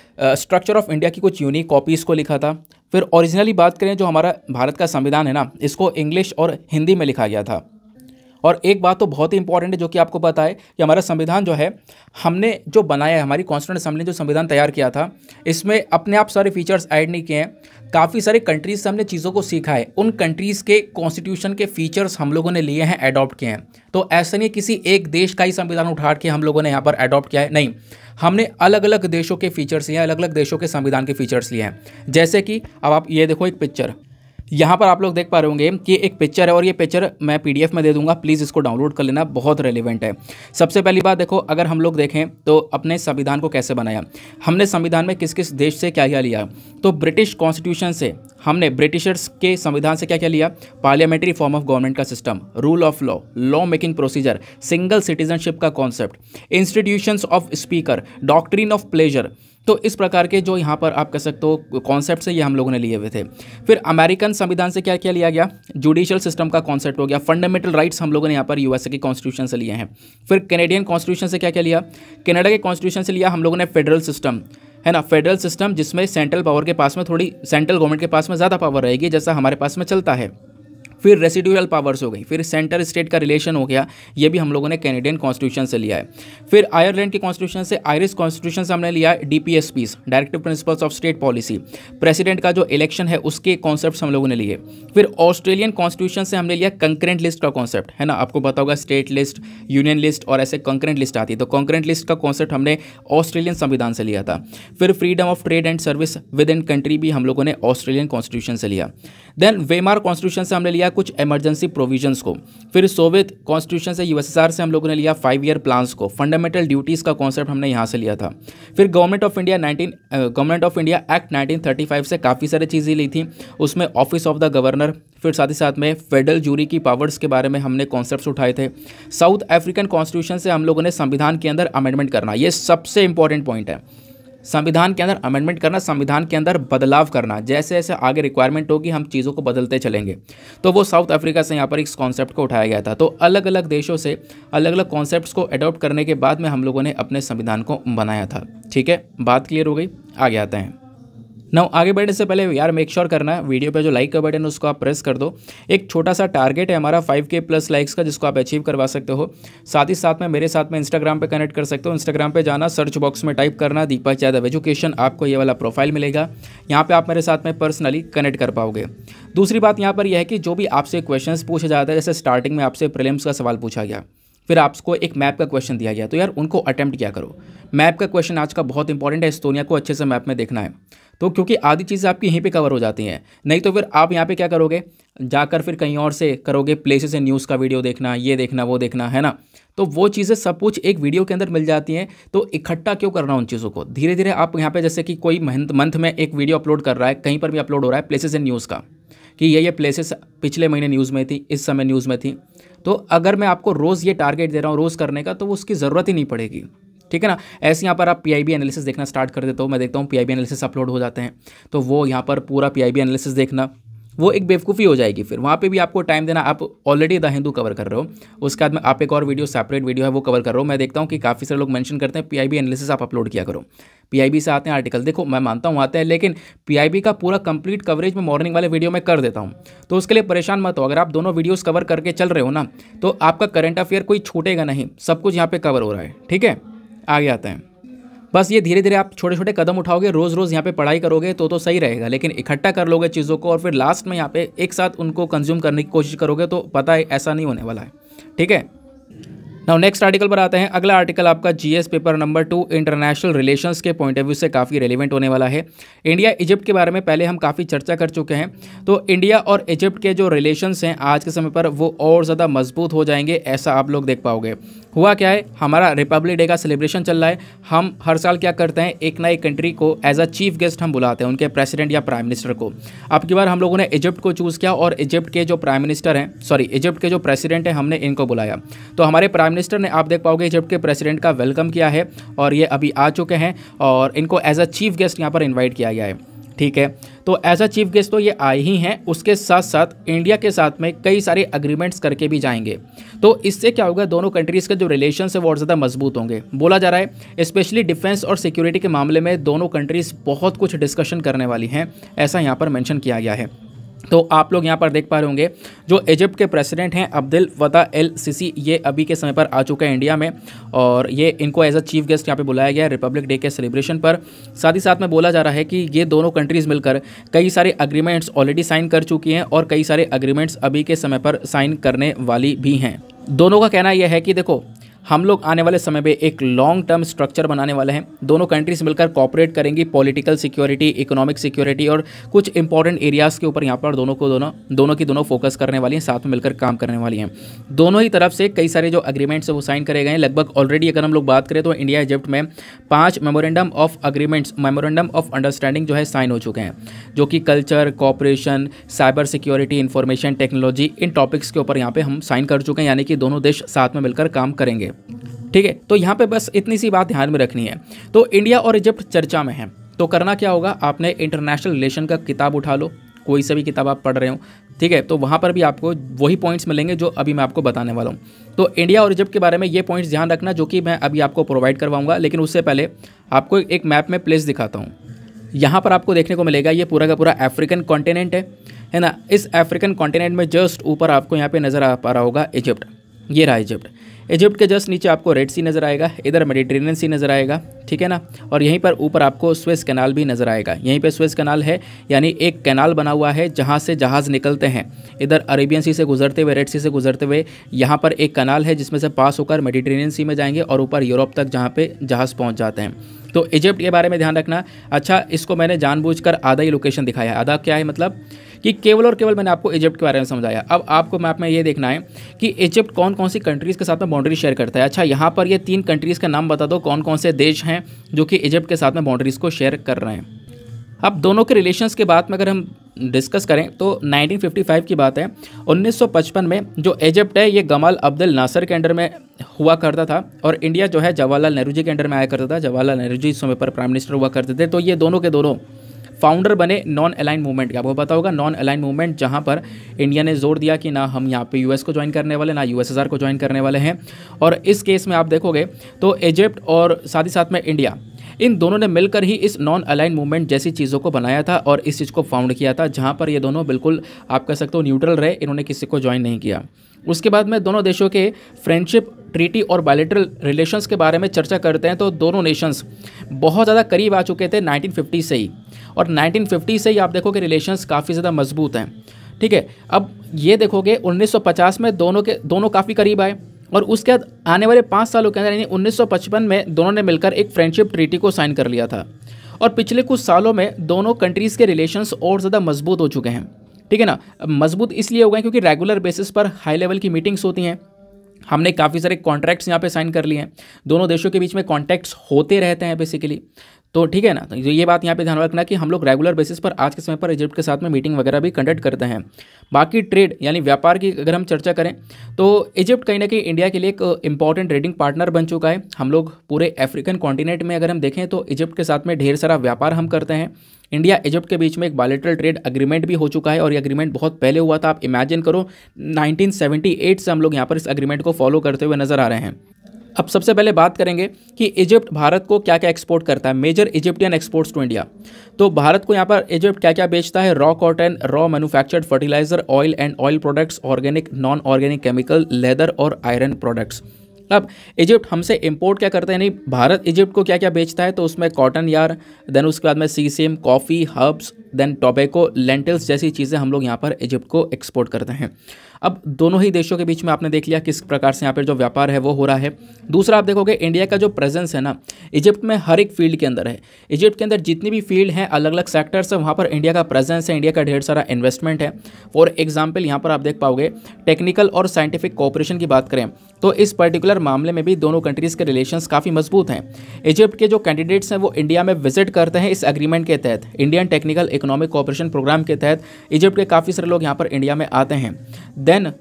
स्ट्रक्चर ऑफ इंडिया की कुछ यूनिक कॉपीज़ को लिखा था फिर ओरिजिनली बात करें जो हमारा भारत का संविधान है ना इसको इंग्लिश और हिंदी में लिखा गया था और एक बात तो बहुत ही इंपॉर्टेंट है जो कि आपको पता है कि हमारा संविधान जो है हमने जो बनाया है हमारी कॉन्स्टिट्यूंट असेंबली ने जो संविधान तैयार किया था इसमें अपने आप सारे फीचर्स ऐड नहीं किए हैं काफ़ी सारे कंट्रीज़ से हमने चीज़ों को सीखा है उन कंट्रीज़ के कॉन्स्टिट्यूशन के फीचर्स हम लोगों ने लिए हैं अडॉप्ट किए हैं तो ऐसा नहीं किसी एक देश का ही संविधान उठा के हम लोगों ने यहाँ पर अडॉप्ट किया है नहीं हमने अलग अलग देशों के फीचर्स लिए हैं अलग अलग देशों के संविधान के फीचर्स लिए हैं जैसे कि अब आप ये देखो एक पिक्चर यहाँ पर आप लोग देख पा रहे होंगे कि एक पिक्चर है और ये पिक्चर मैं पीडीएफ में दे दूंगा प्लीज़ इसको डाउनलोड कर लेना बहुत रेलिवेंट है सबसे पहली बात देखो अगर हम लोग देखें तो अपने संविधान को कैसे बनाया हमने संविधान में किस किस देश से क्या क्या लिया तो ब्रिटिश कॉन्स्टिट्यूशन से हमने ब्रिटिशर्स के संविधान से क्या क्या लिया पार्लियामेंट्री फॉर्म ऑफ गवर्नमेंट का system rule of law law making procedure single citizenship का concept institutions of speaker doctrine of pleasure तो इस प्रकार के जो यहाँ पर आप कह सकते हो कॉन्सेप्ट से ये हम लोगों ने लिए हुए थे फिर अमेरिकन संविधान से क्या क्या लिया गया जुडिशियल सिस्टम का कॉन्सेप्ट हो गया फंडामेंटल राइट्स हम लोगों ने यहाँ पर यूएसए के कॉन्स्टिट्यूशन से लिए हैं फिर कैनेडियन कॉन्स्टिट्यूशन से क्या क्या लिया कनाडा के कॉन्स्टिट्यूशन से लिया हम लोगों ने फेडरल सिस्टम है ना फेडरल सिस्टम जिसमें सेंट्रल पावर के पास में थोड़ी सेंट्रल गवर्नमेंट के पास में ज़्यादा पावर रहेगी जैसा हमारे पास में चलता है फिर रेसिड्यूअल पावर्स हो गई फिर सेंटर स्टेट का रिलेशन हो गया ये भी हम लोगों ने कैनेडियन कॉन्स्टिट्यूशन से लिया है फिर आयरलैंड के कॉन्स्टिट्यूशन से आयरिश कॉन्स्टिट्यूशन से हमने लिया D P S P directive principles of state policy president का जो इलेक्शन है उसके कॉन्सेप्ट हम लोगों ने लिए फिर ऑस्ट्रेलियन कॉन्स्टिट्यूशन से हमने लिया कंक्रेंट लिस्ट का कॉन्सेप्ट है ना आपको बताओगा स्टेट लिस्ट यूनियन लिस्ट और ऐसे कंक्रेंट लिस्ट आती है तो कंक्रेंट लिस्ट का कॉन्सेप्ट हमने ऑस्ट्रेलियन संविधान से लिया था फिर freedom of trade and service within country भी हम लोगों ने ऑस्ट्रेलियन कॉन्स्टिट्यूशन से लिया देन वेमार कॉन्स्टिट्यूशन से हमने लिया कुछ इमरजेंसी प्रोविजंस को फिर सोवियत कॉन्स्टिट्यूशन से यूएसएसआर से हम लोगों ने लिया फाइव ईयर प्लान्स को फंडामेंटल ड्यूटीज़ का कॉन्सेप्ट हमने यहाँ से लिया था फिर government of India nineteen government of India act nineteen से काफ़ी सारी चीज़ें ली थी उसमें ऑफिस ऑफ द गवर्नर फिर साथ ही साथ में फेडरल जूरी की पावर्स के बारे में हमने कॉन्सेप्ट उठाए थे साउथ अफ्रीकन कॉन्स्टिट्यूशन से हम लोगों ने संविधान के अंदर अमेंडमेंट करना ये सबसे इंपॉर्टेंट पॉइंट है संविधान के अंदर अमेंडमेंट करना संविधान के अंदर बदलाव करना जैसे जैसे आगे रिक्वायरमेंट होगी हम चीज़ों को बदलते चलेंगे तो वो साउथ अफ्रीका से यहाँ पर इस कॉन्सेप्ट को उठाया गया था तो अलग अलग देशों से अलग अलग कॉन्सेप्ट को अडोप्ट करने के बाद में हम लोगों ने अपने संविधान को बनाया था ठीक है बात क्लियर हो गई आगे आते हैं ना आगे बढ़ने से पहले यार मेक श्योर करना है वीडियो पे जो लाइक का बटन उसको आप प्रेस कर दो एक छोटा सा टारगेट है हमारा 5k प्लस लाइक्स का जिसको आप अचीव करवा सकते हो साथ ही साथ में मेरे साथ में इंस्टाग्राम पे कनेक्ट कर सकते हो इंस्टाग्राम पे जाना सर्च बॉक्स में टाइप करना दीपक यादव एजुकेशन आपको ये वाला प्रोफाइल मिलेगा यहाँ पर आप मेरे साथ में पर्सनली कनेक्ट कर पाओगे दूसरी बात यहाँ पर यह है कि जो भी आपसे क्वेश्चन पूछा जाता है जैसे स्टार्टिंग में आपसे प्रिलियम्स का सवाल पूछा गया फिर आपको एक मैप का क्वेश्चन दिया गया तो यार उनको अटैम्प्ट क्या करो मैप का क्वेश्चन आज का बहुत इंपॉर्टेंट है एस्तोनिया को अच्छे से मैप में देखना है तो क्योंकि आधी चीज़ें आपकी यहीं पे कवर हो जाती हैं नहीं तो फिर आप यहाँ पे क्या करोगे जाकर फिर कहीं और से करोगे प्लेसेस एंड न्यूज़ का वीडियो देखना ये देखना वो देखना है ना तो वो चीज़ें सब कुछ एक वीडियो के अंदर मिल जाती हैं तो इकट्ठा क्यों करना उन चीज़ों को धीरे धीरे आप यहाँ पर जैसे कि कोई मंथ में एक वीडियो अपलोड कर रहा है कहीं पर भी अपलोड हो रहा है प्लेसेज एंड न्यूज़ का कि ये ये प्लेसेस पिछले महीने न्यूज़ में थी इस समय न्यूज़ में थी तो अगर मैं आपको रोज़ ये टारगेट दे रहा हूँ रोज़ करने का तो उसकी ज़रूरत ही नहीं पड़ेगी ठीक है ना ऐसे यहाँ पर आप पी आई बी एनालिसिस देखना स्टार्ट कर देते हो मैं देखता हूँ P I B analysis upload हो जाते हैं तो वो यहाँ पर पूरा पी आई बी एनालिसिस देखना वो एक बेवकूफ़ी हो जाएगी फिर वहाँ पे भी आपको टाइम देना आप ऑलरेडी द हिंदू कवर कर रहे हो उसके बाद में आप एक और वीडियो सेपरेट वीडियो है वो कवर कर रहे हो मैं देखता हूँ कि काफ़ी सारे लोग मेंशन करते हैं पीआईबी एनालिसिस आप अपलोड किया करो पीआईबी से आते हैं आर्टिकल देखो मैं मानता हूँ आते हैं लेकिन पी का पूरा कंप्लीट कवरेज मैं मॉर्निंग वाले वीडियो में कर देता हूँ तो उसके लिए परेशान मत हो अगर आप दोनों वीडियोज़ कवर करके चल रहे हो ना तो आपका करंट अफेयर कोई छूटेगा नहीं सब कुछ यहाँ पर कवर हो रहा है ठीक है आगे आते हैं बस ये धीरे धीरे आप छोटे छोटे कदम उठाओगे रोज़ रोज़ यहाँ पे पढ़ाई करोगे तो तो सही रहेगा लेकिन इकट्ठा कर लोगे चीज़ों को और फिर लास्ट में यहाँ पे एक साथ उनको कंज्यूम करने की कोशिश करोगे तो पता है ऐसा नहीं होने वाला है ठीक है नाउ नेक्स्ट आर्टिकल पर आते हैं अगला आर्टिकल आपका GS paper number two international relations के पॉइंट ऑफ व्यू से काफ़ी रेलिवेंट होने वाला है इंडिया इजिप्ट के बारे में पहले हम काफ़ी चर्चा कर चुके हैं तो इंडिया और इजिप्ट के जो रिलेशंस हैं आज के समय पर वो और ज़्यादा मजबूत हो जाएंगे ऐसा आप लोग देख पाओगे हुआ क्या है हमारा रिपब्लिक डे का सेलिब्रेशन चल रहा है हम हर साल क्या करते हैं एक ना एक कंट्री को एज अ चीफ गेस्ट हम बुलाते हैं उनके प्रेसिडेंट या प्राइम मिनिस्टर को अब की बार हम लोगों ने इजिप्ट को चूज़ किया और इजिप्ट के जो प्राइम मिनिस्टर हैं सॉरी इजिप्ट के जो प्रेसिडेंट हैं हमने इनको बुलाया तो हमारे प्राइम प्राइम मिनिस्टर ने आप देख पाओगे इजिप्ट के प्रेसिडेंट का वेलकम किया है और ये अभी आ चुके हैं और इनको एज अ चीफ गेस्ट यहाँ पर इन्वाइट किया गया है ठीक है तो एज अ चीफ गेस्ट तो ये आए ही हैं उसके साथ साथ इंडिया के साथ में कई सारे अग्रीमेंट्स करके भी जाएंगे तो इससे क्या होगा दोनों कंट्रीज़ के जो रिलेशन है वो और ज़्यादा मजबूत होंगे बोला जा रहा है स्पेशली डिफेंस और सिक्योरिटी के मामले में दोनों कंट्रीज़ बहुत कुछ डिस्कशन करने वाली हैं ऐसा यहाँ पर मैंशन किया गया है तो आप लोग यहाँ पर देख पा रहे होंगे जो इजिप्ट के प्रेसिडेंट हैं अब्दुल वदा एल सिसी ये अभी के समय पर आ चुके हैं इंडिया में और ये इनको एज अ चीफ गेस्ट यहाँ पे बुलाया गया है रिपब्लिक डे के सेलिब्रेशन पर साथ ही साथ में बोला जा रहा है कि ये दोनों कंट्रीज़ मिलकर कई सारे अग्रीमेंट्स ऑलरेडी साइन कर चुकी हैं और कई सारे अग्रीमेंट्स अभी के समय पर साइन करने वाली भी हैं दोनों का कहना यह है कि देखो हम लोग आने वाले समय में एक लॉन्ग टर्म स्ट्रक्चर बनाने वाले हैं दोनों कंट्रीज मिलकर कॉपरेट करेंगी पॉलिटिकल सिक्योरिटी इकोनॉमिक सिक्योरिटी और कुछ इंपॉर्टेंट एरियाज़ के ऊपर यहाँ पर दोनों को दोनों दोनों की दोनों फोकस करने वाली हैं साथ में मिलकर काम करने वाली हैं दोनों ही तरफ से कई सारे जो अग्रीमेंट्स वो साइन करे गए हैं लगभग ऑलरेडी अगर हम लोग बात करें तो इंडिया इजिप्ट में पाँच memorandum of agreements memorandum of understanding जो है साइन हो चुके हैं जो कि culture cooperation cyber security information technology इन टॉपिक्स के ऊपर यहाँ पर हम साइन कर चुके हैं यानी कि दोनों देश साथ में मिलकर काम करेंगे ठीक है तो यहाँ पे बस इतनी सी बात ध्यान में रखनी है तो इंडिया और इजिप्ट चर्चा में है तो करना क्या होगा आपने इंटरनेशनल रिलेशन का किताब उठा लो कोई सा भी किताब आप पढ़ रहे हो ठीक है तो वहाँ पर भी आपको वही पॉइंट्स मिलेंगे जो अभी मैं आपको बताने वाला हूँ तो इंडिया और इजिप्ट के बारे में ये पॉइंट्स ध्यान रखना जो कि मैं अभी आपको प्रोवाइड करवाऊँगा लेकिन उससे पहले आपको एक मैप में प्लेस दिखाता हूँ यहाँ पर आपको देखने को मिलेगा ये पूरा का पूरा अफ्रीकन कॉन्टिनेंट है है ना इस अफ्रीकन कॉन्टिनेंट में जस्ट ऊपर आपको यहाँ पे नज़र आ पा रहा होगा इजिप्ट ये रहा इजिप्ट इजिप्ट के जस्ट नीचे आपको रेड सी नज़र आएगा इधर मेडिटेरेनियन सी नज़र आएगा ठीक है ना और यहीं पर ऊपर आपको स्विस कैनाल भी नज़र आएगा यहीं पर स्विस कैनाल है यानी एक कैनाल बना हुआ है जहाँ से जहाज़ निकलते हैं इधर अरेबियन सी से गुजरते हुए रेड सी से गुजरते हुए यहाँ पर एक कनाल है जिसमें से पास होकर मेडिट्रेनियन सी में जाएंगे और ऊपर यूरोप तक जहाँ पर जहाज़ पहुँच जाते हैं तो इजिप्ट के बारे में ध्यान रखना अच्छा इसको मैंने जानबूझ आधा ही लोकेशन दिखाया है आधा क्या है मतलब कि केवल और केवल मैंने आपको इजिप्ट के बारे में समझाया अब आपको मैप में ये देखना है कि इजिप्ट कौन कौन सी कंट्रीज़ के साथ में बाउंड्री शेयर करता है अच्छा यहाँ पर ये तीन कंट्रीज़ का नाम बता दो कौन कौन से देश हैं जो कि इजिप्ट के साथ में बाउंड्रीज़ को शेयर कर रहे हैं अब दोनों के रिलेशंस के बाद में अगर हम डिस्कस करें तो 1955 की बात है 1955 में जो इजिप्ट है ये गमाल अब्दुल नासर के अंडर में हुआ करता था और इंडिया जो है जवाहरलाल नेहरू जी के अंडर में आया करता था जवाहरलाल नेहरू जी इस समय पर प्राइम मिनिस्टर हुआ करते थे तो ये दोनों के दोनों फाउंडर बने नॉन अलाइन मूवमेंट का आपको पता होगा नॉन अलाइन मूवमेंट जहाँ पर इंडिया ने जोर दिया कि ना हम यहाँ पे यूएस को ज्वाइन करने वाले ना यूएसएसआर को ज्वाइन करने वाले हैं और इस केस में आप देखोगे तो इजिप्ट और साथ ही साथ में इंडिया इन दोनों ने मिलकर ही इस नॉन अलाइन मूवमेंट जैसी चीज़ों को बनाया था और इस चीज़ को फाउंड किया था जहाँ पर ये दोनों बिल्कुल आप कह सकते हो न्यूट्रल रहे इन्होंने किसी को ज्वाइन नहीं किया उसके बाद में दोनों देशों के फ्रेंडशिप ट्रीटी और बायोलेटरल रिलेशंस के बारे में चर्चा करते हैं तो दोनों नेशंस बहुत ज़्यादा करीब आ चुके थे 1950 से ही और 1950 से ही आप देखोगे रिलेशंस काफ़ी ज़्यादा मजबूत हैं ठीक है अब ये देखोगे 1950 में दोनों के दोनों काफ़ी करीब आए और उसके बाद आने वाले पाँच सालों के अंदर यानी 1955 में दोनों ने मिलकर एक फ्रेंडशिप ट्रीटी को साइन कर लिया था और पिछले कुछ सालों में दोनों कंट्रीज़ के रिलेशंस और ज़्यादा मजबूत हो चुके हैं ठीक है ना मजबूत इसलिए हो गए क्योंकि रेगुलर बेसिस पर हाई लेवल की मीटिंग्स होती हैं हमने काफ़ी सारे कॉन्ट्रैक्ट्स यहाँ पे साइन कर लिए हैं दोनों देशों के बीच में कॉन्टैक्ट्स होते रहते हैं बेसिकली तो ठीक है ना तो ये बात यहाँ पे ध्यान रखना कि हम लोग रेगुलर बेसिस पर आज के समय पर इजिप्ट के साथ में मीटिंग वगैरह भी कंडक्ट करते हैं बाकी ट्रेड यानी व्यापार की अगर हम चर्चा करें तो इजिप्ट कहीं ना कहीं इंडिया के लिए एक इंपॉर्टेंट ट्रेडिंग पार्टनर बन चुका है हम लोग पूरे अफ्रीकन कॉन्टिनेंट में अगर हम देखें तो इजिप्ट के साथ में ढेर सारा व्यापार हम करते हैं इंडिया इजिप्ट के बीच में एक बायोलेटरल ट्रेड अग्रीमेंट भी हो चुका है और ये अग्रीमेंट बहुत पहले हुआ था आप इमेजिन करो 1978 से हम लोग यहाँ पर इस अग्रीमेंट को फॉलो करते हुए नजर आ रहे हैं अब सबसे पहले बात करेंगे कि इजिप्ट भारत को क्या क्या एक्सपोर्ट करता है major Egyptian exports to India तो भारत को यहाँ पर इजिप्ट क्या क्या बेचता है raw cotton raw manufactured fertilizer oil and oil products organic non organic chemical leather और आयरन प्रोडक्ट्स अब इजिप्ट हमसे इंपोर्ट क्या करते हैं नहीं भारत इजिप्ट को क्या क्या बेचता है तो उसमें कॉटन यार देन उसके बाद में sesame coffee herbs then tobacco lentils जैसी चीज़ें हम लोग यहाँ पर इजिप्ट को एक्सपोर्ट करते हैं अब दोनों ही देशों के बीच में आपने देख लिया किस प्रकार से यहाँ पर जो व्यापार है वो हो रहा है दूसरा आप देखोगे इंडिया का जो प्रेजेंस है ना इजिप्ट में हर एक फील्ड के अंदर है इजिप्ट के अंदर जितनी भी फील्ड हैं अलग अलग सेक्टर्स है वहाँ पर इंडिया का प्रेजेंस है इंडिया का ढेर सारा इन्वेस्टमेंट है फॉर एग्जाम्पल यहाँ पर आप देख पाओगे टेक्निकल और साइंटिफिक कॉपरेशन की बात करें तो इस पर्टिकुलर मामले में भी दोनों कंट्रीज़ के रिलेशन काफ़ी मजबूत हैं इजिप्ट के जो कैंडिडेट्स हैं वो इंडिया में विजिट करते हैं इस एग्रीमेंट के तहत Indian technical economic cooperation programme के तहत इजिप्ट के काफ़ी सारे लोग यहाँ पर इंडिया में आते हैं देन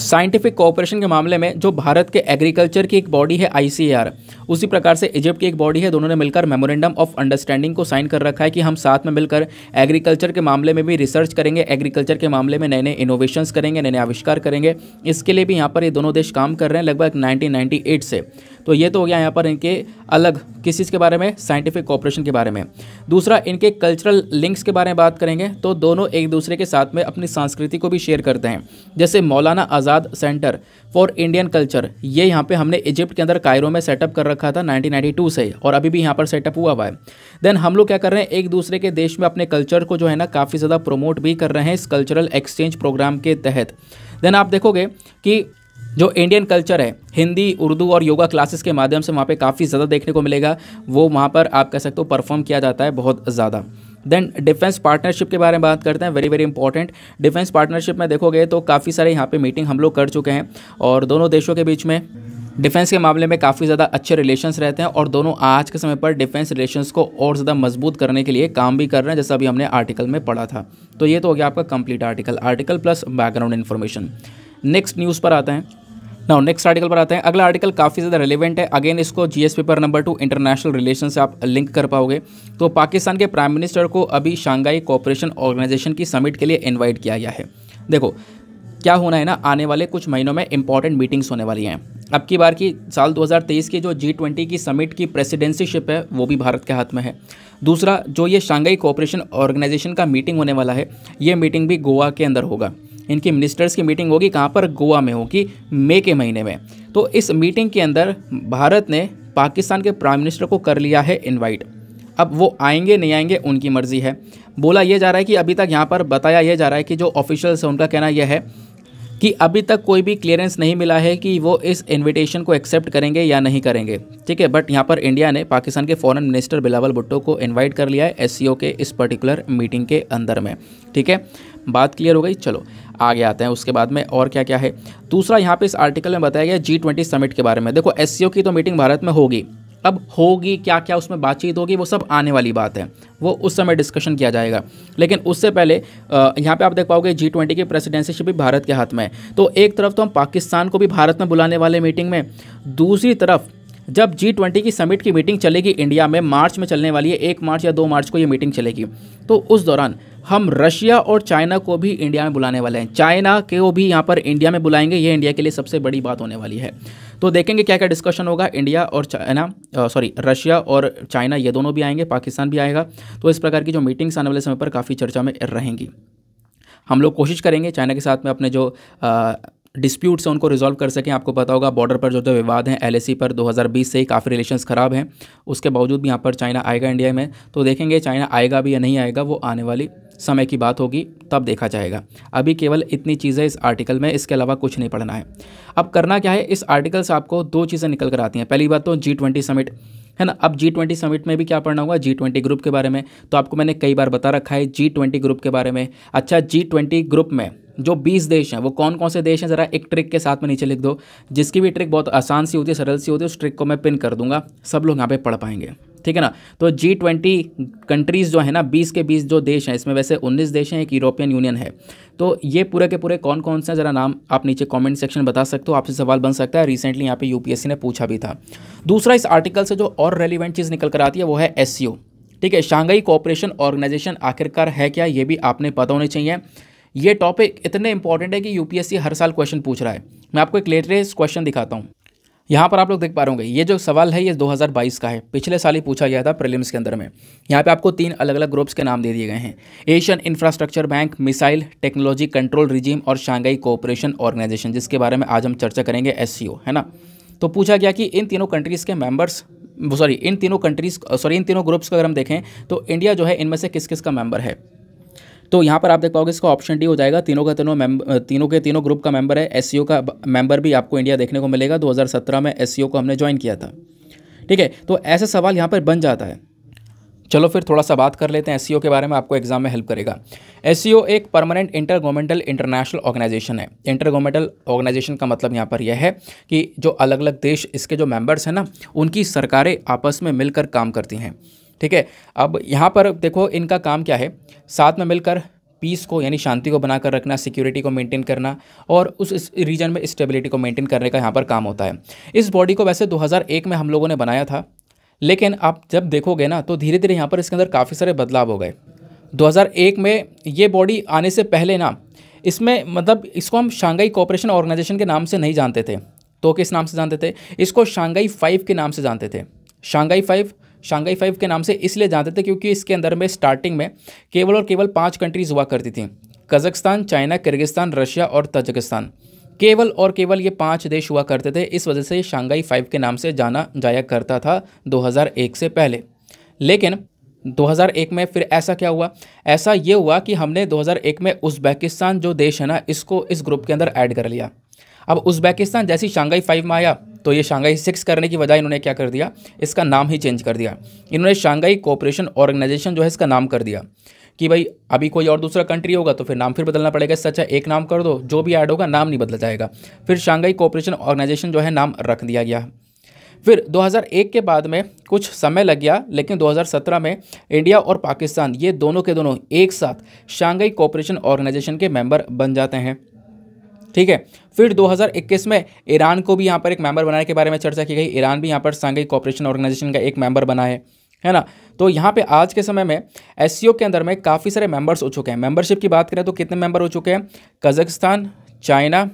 साइंटिफिक कोऑपरेशन के मामले में जो भारत के एग्रीकल्चर की एक बॉडी है आईसीएआर उसी प्रकार से इजिप्ट की एक बॉडी है दोनों ने मिलकर मेमोरेंडम ऑफ अंडरस्टैंडिंग को साइन कर रखा है कि हम साथ में मिलकर एग्रीकल्चर के मामले में भी रिसर्च करेंगे एग्रीकल्चर के मामले में नए नए इनोवेशंस करेंगे नए नए आविष्कार करेंगे इसके लिए भी यहाँ पर ये दोनों देश काम कर रहे हैं लगभग नाइनटीन से तो ये तो हो गया यहाँ पर इनके अलग किसी के बारे में साइंटिफिक कॉपरेशन के बारे में दूसरा इनके कल्चरल लिंक्स के बारे में बात करेंगे तो दोनों एक दूसरे के साथ में अपनी संस्कृति को भी शेयर करते हैं जैसे Maulana Azad centre for Indian culture ये यहाँ पे हमने इजिप्ट के अंदर कायरो में सेटअप कर रखा था 1992 से और अभी भी यहाँ पर सेटअप हुआ हुआ है देन हम लोग क्या कर रहे हैं एक दूसरे के देश में अपने कल्चर को जो है ना काफ़ी ज़्यादा प्रोमोट भी कर रहे हैं इस कल्चरल एक्सचेंज प्रोग्राम के तहत देन आप देखोगे कि जो इंडियन कल्चर है हिंदी उर्दू और योगा क्लासेस के माध्यम से वहाँ पे काफ़ी ज़्यादा देखने को मिलेगा वो वहाँ पर आप कह सकते हो परफॉर्म किया जाता है बहुत ज़्यादा देन डिफेंस पार्टनरशिप के बारे में बात करते हैं very very important defence partnership में देखोगे तो काफ़ी सारे यहाँ पे मीटिंग हम लोग कर चुके हैं और दोनों देशों के बीच में डिफेंस के मामले में काफ़ी ज़्यादा अच्छे रिलेशंस रहते हैं और दोनों आज के समय पर डिफेंस रिलेशंस को और ज़्यादा मजबूत करने के लिए काम भी कर रहे हैं जैसा अभी हमने आर्टिकल में पढ़ा था तो ये तो हो गया आपका complete article article plus background information next news पर आते हैं नाउ नेक्स्ट आर्टिकल पर आते हैं अगला आर्टिकल काफ़ी ज़्यादा रिलेवेंट है अगेन इसको GS paper number two international relation से आप लिंक कर पाओगे तो पाकिस्तान के प्राइम मिनिस्टर को अभी शांघाई कॉपरेशन ऑर्गेनाइजेशन की समिट के लिए इन्वाइट किया गया है देखो क्या होना है ना आने वाले कुछ महीनों में इंपॉर्टेंट मीटिंग्स होने वाली हैं अब की बार की साल 2023 की जो जी ट्वेंटी की समिट की प्रेसिडेंसीशिप है वो भी भारत के हाथ में है दूसरा जो ये शांघाई कॉपरेशन ऑर्गेनाइजेशन का मीटिंग होने वाला है ये मीटिंग भी गोवा के अंदर होगा इनकी मिनिस्टर्स की मीटिंग होगी कहाँ पर गोवा में होगी मई के महीने में तो इस मीटिंग के अंदर भारत ने पाकिस्तान के प्राइम मिनिस्टर को कर लिया है इन्वाइट अब वो आएंगे नहीं आएंगे उनकी मर्ज़ी है बोला यह जा रहा है कि अभी तक यहाँ पर बताया यह जा रहा है कि जो ऑफिशियल्स हैं उनका कहना यह है कि अभी तक कोई भी क्लियरेंस नहीं मिला है कि वो इस इनविटेशन को एक्सेप्ट करेंगे या नहीं करेंगे ठीक है बट यहाँ पर इंडिया ने पाकिस्तान के फॉरेन मिनिस्टर बिलावल भुट्टो को इनवाइट कर लिया है एस के इस पर्टिकुलर मीटिंग के अंदर में ठीक है बात क्लियर हो गई चलो आगे आते हैं उसके बाद में और क्या क्या है दूसरा यहाँ पे इस आर्टिकल में बताया गया जी ट्वेंटी समिट के बारे में देखो एस की तो मीटिंग भारत में होगी अब होगी क्या क्या उसमें बातचीत होगी वो सब आने वाली बात है वो उस समय डिस्कशन किया जाएगा लेकिन उससे पहले यहाँ पे आप देख पाओगे जी ट्वेंटी की प्रेसिडेंसीशिप भी भारत के हाथ में है तो एक तरफ तो हम पाकिस्तान को भी भारत में बुलाने वाले मीटिंग में दूसरी तरफ जब जी ट्वेंटी की समिट की मीटिंग चलेगी इंडिया में मार्च में चलने वाली है एक मार्च या दो मार्च को ये मीटिंग चलेगी तो उस दौरान हम रशिया और चाइना को भी इंडिया में बुलाने वाले हैं चाइना को भी यहाँ पर इंडिया में बुलाएंगे ये इंडिया के लिए सबसे बड़ी बात होने वाली है तो देखेंगे क्या क्या डिस्कशन होगा इंडिया और चाइना सॉरी रशिया और चाइना ये दोनों भी आएंगे पाकिस्तान भी आएगा तो इस प्रकार की जो मीटिंग्स आने वाले समय पर काफ़ी चर्चा में रहेंगी हम लोग कोशिश करेंगे चाइना के साथ में अपने जो आ, डिस्प्यूट्स हैं उनको रिजॉल्व कर सकें आपको पता होगा बॉर्डर पर जो जो विवाद हैं एल पर 2020 से ही काफ़ी रिलेशंस ख़राब हैं उसके बावजूद भी यहाँ पर चाइना आएगा इंडिया में तो देखेंगे चाइना आएगा भी या नहीं आएगा वो आने वाली समय की बात होगी तब देखा जाएगा अभी केवल इतनी चीज़ें इस आर्टिकल में इसके अलावा कुछ नहीं पढ़ना है अब करना क्या है इस आर्टिकल से आपको दो चीज़ें निकल कर आती हैं पहली बात तो जी ट्वेंटी समिट है ना अब जी ट्वेंटी समिट में भी क्या पढ़ना होगा जी ट्वेंटी ग्रुप के बारे में तो आपको मैंने कई बार बता रखा है जी ट्वेंटी ग्रुप के बारे में अच्छा जी ट्वेंटी ग्रुप में जो बीस देश हैं वो कौन कौन से देश हैं ज़रा एक ट्रिक के साथ में नीचे लिख दो जिसकी भी ट्रिक बहुत आसान सी होती है सरल सी होती है उस ट्रिक को मैं पिन कर दूंगा सब लोग यहाँ पे पढ़ पाएंगे ठीक है ना तो जी ट्वेंटी कंट्रीज़ जो है ना बीस के बीस जो देश हैं इसमें वैसे उन्नीस देश हैं एक यूरोपियन यूनियन है तो ये पूरे के पूरे कौन कौन से ज़रा नाम आप नीचे कमेंट सेक्शन बता सकते हो आपसे सवाल बन सकता है रिसेंटली यहाँ पे यूपीएससी ने पूछा भी था दूसरा इस आर्टिकल से जो और रेलिवेंट चीज़ निकल कर आती है वो है एस e ठीक है शांघाई कोऑपरेशन ऑर्गेनाइजेशन आखिरकार है क्या ये भी आपने पता होने चाहिए ये टॉपिक इतने इंपॉर्टेंट है कि यूपीएससी हर साल क्वेश्चन पूछ रहा है मैं आपको एक लेटरेस्ट क्वेश्चन दिखाता हूँ यहाँ पर आप लोग देख पा रहे होंगे ये जो सवाल है ये 2022 का है पिछले साल ही पूछा गया था प्रीलिम्स के अंदर में यहाँ पे आपको तीन अलग अलग ग्रुप्स के नाम दे दिए गए हैं Asian infrastructure bank missile technology control regime और शांघाई कोऑपरेशन ऑर्गेनाइजेशन जिसके बारे में आज हम चर्चा करेंगे एस है ना तो पूछा गया कि इन तीनों कंट्रीज़ के मेम्बर्स सॉरी इन तीनों कंट्रीज़ सॉरी इन तीनों ग्रुप्स का अगर हम देखें तो इंडिया जो है इनमें से किस किस का मेम्बर है तो यहाँ पर आप देख पाओगे इसका ऑप्शन डी हो जाएगा तीनों का तीनों तीनों के तीनों ग्रुप का मेंबर है एस e का मेंबर भी आपको इंडिया देखने को मिलेगा 2017 में एस e को हमने ज्वाइन किया था ठीक है तो ऐसे सवाल यहाँ पर बन जाता है चलो फिर थोड़ा सा बात कर लेते हैं एस e के बारे में आपको एग्जाम में हेल्प करेगा एस एक permanent intergovernmental international organisation है इंटर गवर्नमेंटल ऑर्गेनाइजेशन का मतलब यहाँ पर यह है कि जो अलग अलग देश इसके जो मेंबर्स हैं ना उनकी सरकारें आपस में मिलकर काम करती हैं ठीक है अब यहाँ पर देखो इनका काम क्या है साथ में मिलकर पीस को यानी शांति को बनाकर रखना सिक्योरिटी को मेंटेन करना और उस रीजन में स्टेबिलिटी को मेंटेन करने का यहाँ पर काम होता है इस बॉडी को वैसे 2001 में हम लोगों ने बनाया था लेकिन आप जब देखोगे ना तो धीरे धीरे यहाँ पर इसके अंदर काफ़ी सारे बदलाव हो गए 2001 में ये बॉडी आने से पहले ना इसमें मतलब इसको हम शांघाई कॉपरेशन ऑर्गेनाइजेशन के नाम से नहीं जानते थे तो किस नाम से जानते थे इसको शांघाई फाइव के नाम से जानते थे शांघाई फाइव शांघाई फाइव के नाम से इसलिए जानते थे क्योंकि इसके अंदर में स्टार्टिंग में केवल और केवल पाँच कंट्रीज़ हुआ करती थी कज़कस्तान चाइना किर्गिस्तान रशिया और तजकिस्तान केवल और केवल ये पांच देश हुआ करते थे इस वजह से शांघाई फाइव के नाम से जाना जाया करता था 2001 से पहले लेकिन 2001 में फिर ऐसा क्या हुआ ऐसा ये हुआ कि हमने 2001 में उज़्बेकिस्तान जो देश है ना इसको इस ग्रुप के अंदर ऐड कर लिया अब उज़्बेकिस्तान जैसी शांघाई फाइव में आया तो ये शांघाई सिक्स करने की वजह इन्होंने क्या कर दिया इसका नाम ही चेंज कर दिया इन्होंने शांघाई कोऑपरेशन ऑर्गेनाइजेशन जो है इसका नाम कर दिया कि भाई अभी कोई और दूसरा कंट्री होगा तो फिर नाम फिर बदलना पड़ेगा इससे अच्छा एक नाम कर दो जो भी ऐड होगा नाम नहीं बदला जाएगा फिर शांघाई कोऑपरेशन ऑर्गेनाइजेशन जो है नाम रख दिया गया फिर 2001 के बाद में कुछ समय लग गया लेकिन 2017 में इंडिया और पाकिस्तान ये दोनों के दोनों एक साथ शांघाई कोऑपरेशन ऑर्गेनाइजेशन के मेंबर बन जाते हैं ठीक है फिर 2021 में ईरान को भी यहाँ पर एक मेंबर बनाने के बारे में चर्चा की गई ईरान भी यहाँ पर सांघाई कॉपरेशन ऑर्गेनाइजेशन का एक मेंबर बना है है ना तो यहाँ पे आज के समय में एस के अंदर में काफ़ी सारे मेंबर्स हो चुके हैं मेंबरशिप की बात करें तो कितने मेंबर हो चुके हैं Kazakhstan China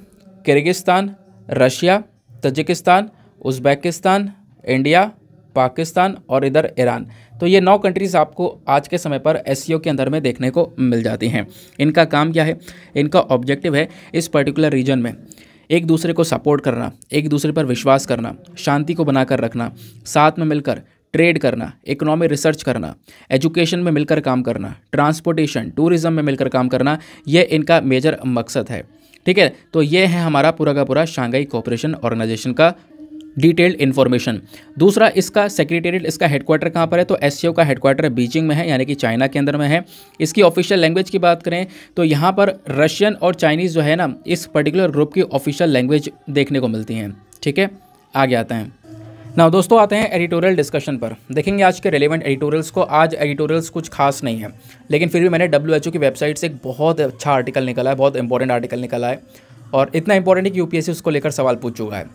Kyrgyzstan Russia Tajikistan Uzbekistan India Pakistan और इधर ईरान तो ये नौ कंट्रीज़ आपको आज के समय पर एस e के अंदर में देखने को मिल जाती हैं इनका काम क्या है इनका ऑब्जेक्टिव है इस पर्टिकुलर रीजन में एक दूसरे को सपोर्ट करना एक दूसरे पर विश्वास करना शांति को बनाकर रखना साथ में मिलकर ट्रेड करना इकोनॉमिक रिसर्च करना एजुकेशन में मिलकर काम करना ट्रांसपोर्टेशन टूरिज़्म में मिलकर काम करना यह इनका मेजर मकसद है ठीक है तो ये है हमारा पूरा का पूरा शांघाई कोऑपरेशन ऑर्गेनाइजेशन का डिटेल्ड इन्फॉर्मेशन दूसरा इसका सेक्रेटेरियट इसका हेडक्वार्टर कहाँ पर है तो एस का हेडक्वार्टर बीजिंग में है यानी कि चाइना के अंदर में है इसकी ऑफिशियल लैंग्वेज की बात करें तो यहाँ पर रशियन और चाइनीज़ जो है ना इस पर्टिकुलर ग्रुप की ऑफिशियल लैंग्वेज देखने को मिलती हैं ठीक है आगे आते हैं ना दोस्तों आते हैं एडिटोरियल डिस्कशन पर देखेंगे आज के रेलिवेंट एडिटोरियल्स को आज एडिटोरियल्स कुछ खास नहीं है लेकिन फिर भी मैंने डब्ल्यू की वेबसाइट से एक बहुत अच्छा आर्टिकल निकला है बहुत इंपॉर्टेंट आर्टिकल निकला है और इतना इंपॉर्टेंट है कि यू उसको लेकर सवाल पूछ चुका है